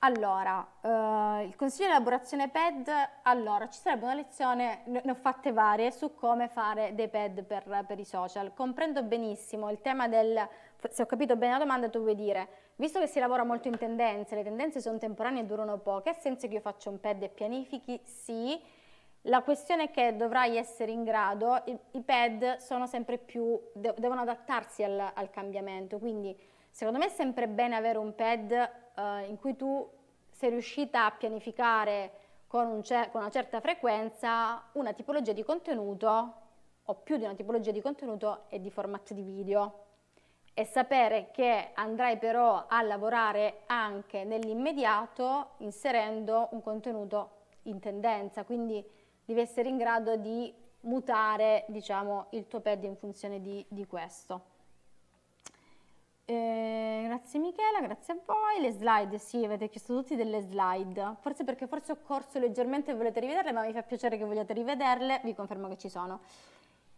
Allora, eh, il consiglio di elaborazione pad, allora ci sarebbe una lezione, ne ho fatte varie, su come fare dei pad per, per i social. Comprendo benissimo il tema del se ho capito bene la domanda, tu vuoi dire, visto che si lavora molto in tendenze, le tendenze sono temporanee e durano poche, senza che io faccia un pad e pianifichi? Sì, la questione è che dovrai essere in grado, i, i pad sono sempre più, de, devono adattarsi al, al, cambiamento, quindi secondo me è sempre bene avere un pad eh, in cui tu sei riuscita a pianificare con, un cer con una certa frequenza una tipologia di contenuto o più di una tipologia di contenuto e di format di video e sapere che andrai però a lavorare anche nell'immediato inserendo un contenuto in tendenza, quindi devi essere in grado di mutare diciamo, il tuo pad in funzione di, di questo. Eh, grazie Michela, grazie a voi. Le slide, sì, avete chiesto tutti delle slide, forse perché forse ho corso leggermente e volete rivederle, ma mi fa piacere che vogliate rivederle, vi confermo che ci sono.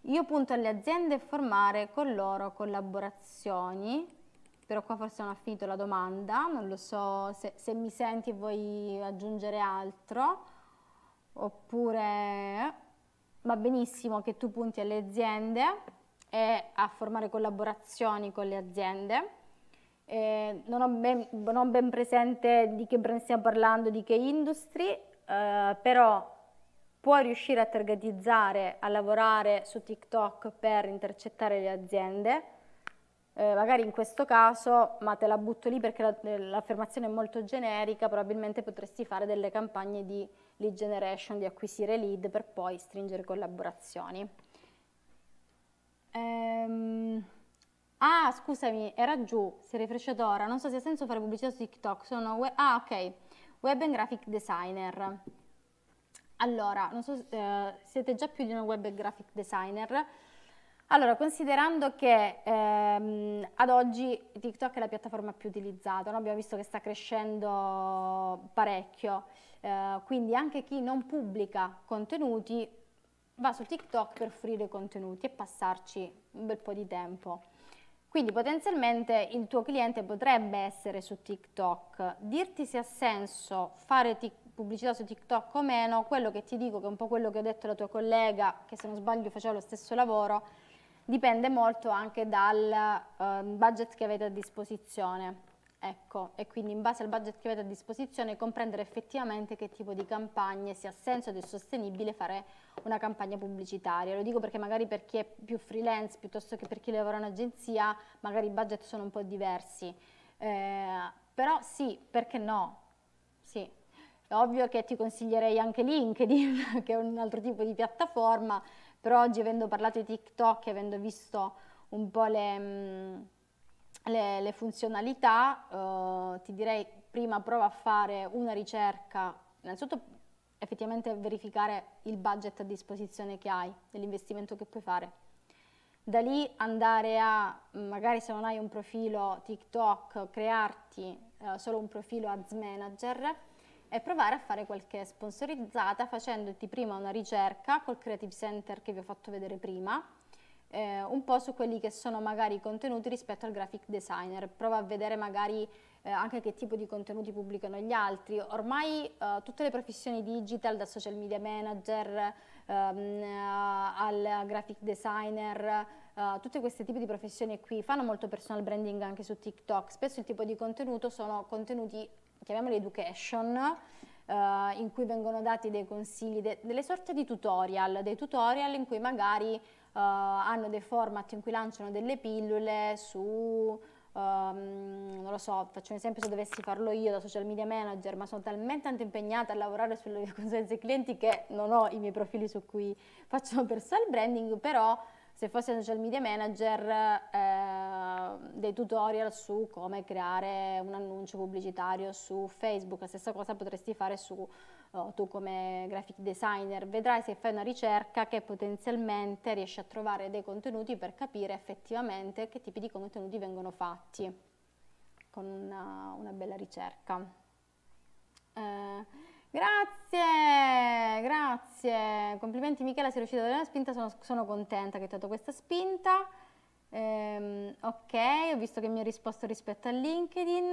Io punto alle aziende a formare con loro collaborazioni, però qua forse non ha finito la domanda, non lo so se, se mi senti e vuoi aggiungere altro, oppure va benissimo che tu punti alle aziende e a formare collaborazioni con le aziende. Eh, non, ho ben, non, ho ben, presente di che brand stiamo parlando, di che industry, eh, però può riuscire a targetizzare, a lavorare su TikTok per intercettare le aziende, eh, magari in questo caso, ma te la butto lì perché eh, l'affermazione è molto generica, probabilmente potresti fare delle campagne di lead generation, di acquisire lead per poi stringere collaborazioni. Ehm... Ah, scusami, era giù, si è rifresciato ora. Non so se ha senso fare pubblicità su TikTok, sono... Ah, ok, web and graphic designer. Allora, non so, eh, siete già più di una web graphic designer. Allora, considerando che ehm, ad oggi TikTok è la piattaforma più utilizzata, no? abbiamo visto che sta crescendo parecchio, eh, quindi anche chi non pubblica contenuti va su TikTok per offrire contenuti e passarci un bel po' di tempo. Quindi potenzialmente il tuo cliente potrebbe essere su TikTok. Dirti se ha senso fare TikTok pubblicità su TikTok o meno, quello che ti dico, che è un po' quello che ho detto alla tua collega, che se non sbaglio faceva lo stesso lavoro, dipende molto anche dal uh, budget che avete a disposizione. Ecco, e quindi in base al budget che avete a disposizione comprendere effettivamente che tipo di campagne sia senso ed è sostenibile fare una campagna pubblicitaria. Lo dico perché magari per chi è più freelance piuttosto che per chi lavora in agenzia, magari i budget sono un po' diversi. Eh, però sì, perché no? È ovvio che ti consiglierei anche LinkedIn, che è un altro tipo di piattaforma, però oggi avendo parlato di TikTok e avendo visto un po' le, mm, le, le funzionalità, eh, ti direi prima prova a fare una ricerca, innanzitutto effettivamente verificare il budget a disposizione che hai, dell'investimento che puoi fare. Da lì andare a, mm, magari se non hai un profilo TikTok, crearti eh, solo un profilo ads manager, è provare a fare qualche sponsorizzata facendoti prima una ricerca col Creative Center che vi ho fatto vedere prima, eh, un po' su quelli che sono magari i contenuti rispetto al graphic designer, prova a vedere magari eh, anche che tipo di contenuti pubblicano gli altri. Ormai eh, tutte le professioni digital, da social media manager ehm, eh, al graphic designer, eh, tutte queste tipi di professioni qui fanno molto personal branding anche su TikTok. Spesso il tipo di contenuto sono contenuti chiamiamoli education, Uh, in cui vengono dati dei consigli, de delle sorte di tutorial, dei tutorial in cui magari uh, hanno dei format in cui lanciano delle pillole su, um, non lo so, faccio un esempio se dovessi farlo io da social media manager, ma sono talmente tanto impegnata a lavorare sulle consulenze clienti che non ho i miei profili su cui faccio personal branding, però se fossi social media manager eh, dei tutorial su come creare un annuncio pubblicitario su Facebook, la stessa cosa potresti fare su oh, tu come graphic designer, vedrai se fai una ricerca che potenzialmente riesci a trovare dei contenuti per capire effettivamente che tipi di contenuti vengono fatti con una, una bella ricerca. Eh, Grazie, grazie. Complimenti Michela, sei riuscita a dare una spinta, sono, sono contenta che ti ho dato questa spinta. Ehm, ok, ho visto che mi ha risposto rispetto a LinkedIn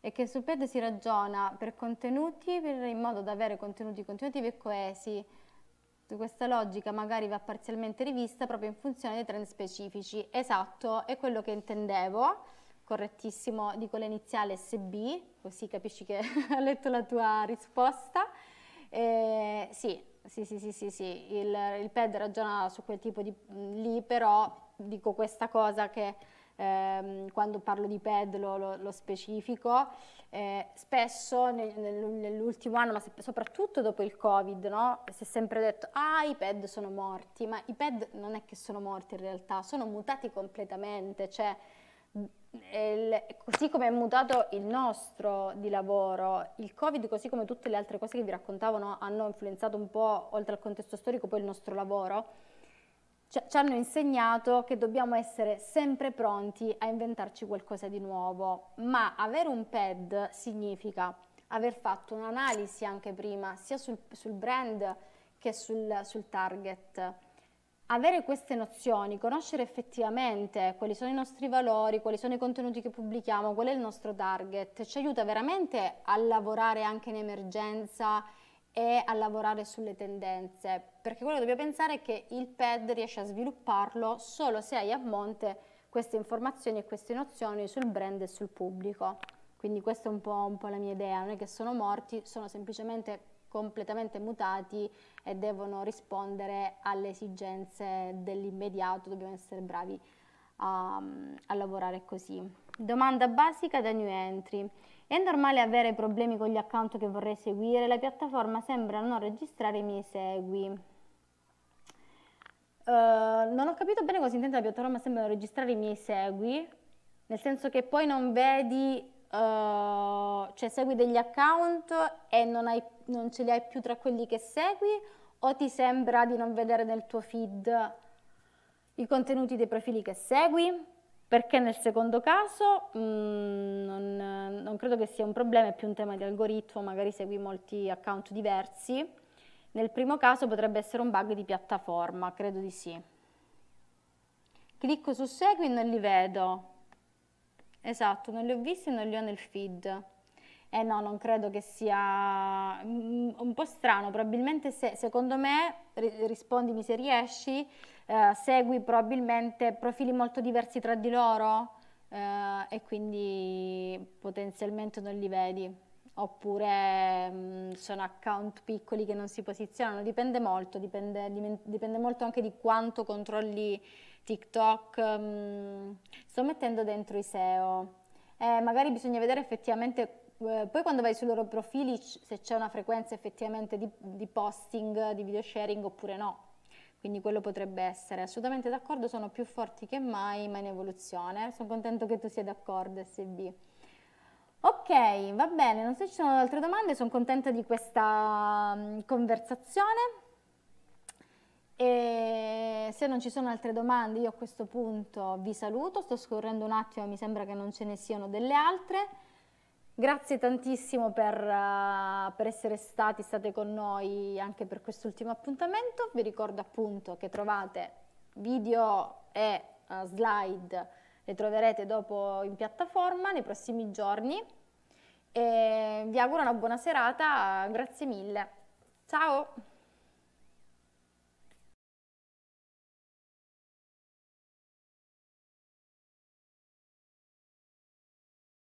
e che sul PED si ragiona per contenuti per, in modo da avere contenuti continuativi e coesi. Questa logica magari va parzialmente rivista proprio in funzione dei trend specifici. Esatto, è quello che intendevo correttissimo, dico l'iniziale SB, così capisci che ha letto la tua risposta. Eh, sì, sì, sì, sì, sì, sì. Il, il PED ragiona su quel tipo di mm, lì, però dico questa cosa che ehm, quando parlo di PED lo, lo, lo specifico. Eh, spesso nel, nell'ultimo anno, ma se, soprattutto dopo il Covid, no? si è sempre detto ah i PED sono morti, ma i PED non è che sono morti in realtà, sono mutati completamente, cioè il, così come è mutato il nostro di lavoro, il Covid, così come tutte le altre cose che vi raccontavano, hanno influenzato un po', oltre al contesto storico, poi il nostro lavoro, ci, ci hanno insegnato che dobbiamo essere sempre pronti a inventarci qualcosa di nuovo, ma avere un pad significa aver fatto un'analisi anche prima, sia sul, sul brand che sul, sul target avere queste nozioni, conoscere effettivamente quali sono i nostri valori, quali sono i contenuti che pubblichiamo, qual è il nostro target, ci aiuta veramente a lavorare anche in emergenza e a lavorare sulle tendenze, perché quello che dobbiamo pensare è che il PED riesce a svilupparlo solo se hai a monte queste informazioni e queste nozioni sul brand e sul pubblico. Quindi questa è un po', un po la mia idea, non è che sono morti, sono semplicemente completamente mutati e devono rispondere alle esigenze dell'immediato, dobbiamo essere bravi a, a lavorare così. Domanda basica da new entry. È normale avere problemi con gli account che vorrei seguire? La piattaforma sembra non registrare i miei segui. Uh, non ho capito bene cosa intende la piattaforma sembra registrare i miei segui, nel senso che poi non vedi eh, cioè segui degli account e non, hai, non ce li hai più tra quelli che segui o ti sembra di non vedere nel tuo feed i contenuti dei profili che segui? Perché nel secondo caso mh, mm, non, non credo che sia un problema, è più un tema di algoritmo, magari segui molti account diversi. Nel primo caso potrebbe essere un bug di piattaforma, credo di sì. Clicco su segui e non li vedo. Esatto, non li ho visti, e non li ho nel feed. Eh no, non credo che sia mm, mm, un po' strano, probabilmente se, secondo me, ri- rispondimi se riesci, eh, segui probabilmente profili molto diversi tra di loro eh, e quindi potenzialmente non li vedi. Oppure mm, sono account piccoli che non si posizionano, dipende molto, dipende, dipende molto anche di quanto controlli TikTok, um, sto mettendo dentro i SEO. Eh, magari bisogna vedere effettivamente, eh, poi quando vai sui loro profili se c'è una frequenza effettivamente di, di posting, di video sharing oppure no. Quindi quello potrebbe essere. Assolutamente d'accordo, sono più forti che mai, ma in evoluzione. Sono contento che tu sia d'accordo, SB. Ok, va bene, non so se ci sono altre domande, sono contenta di questa mm, conversazione. E se non ci sono altre domande, io a questo punto vi saluto, sto scorrendo un attimo, mi sembra che non ce ne siano delle altre. Grazie tantissimo per, eh, per essere stati, state con noi anche per quest'ultimo appuntamento. Vi ricordo appunto che trovate video e eh, slide, le troverete dopo in piattaforma nei prossimi giorni. E vi auguro una buona serata, grazie mille. Ciao!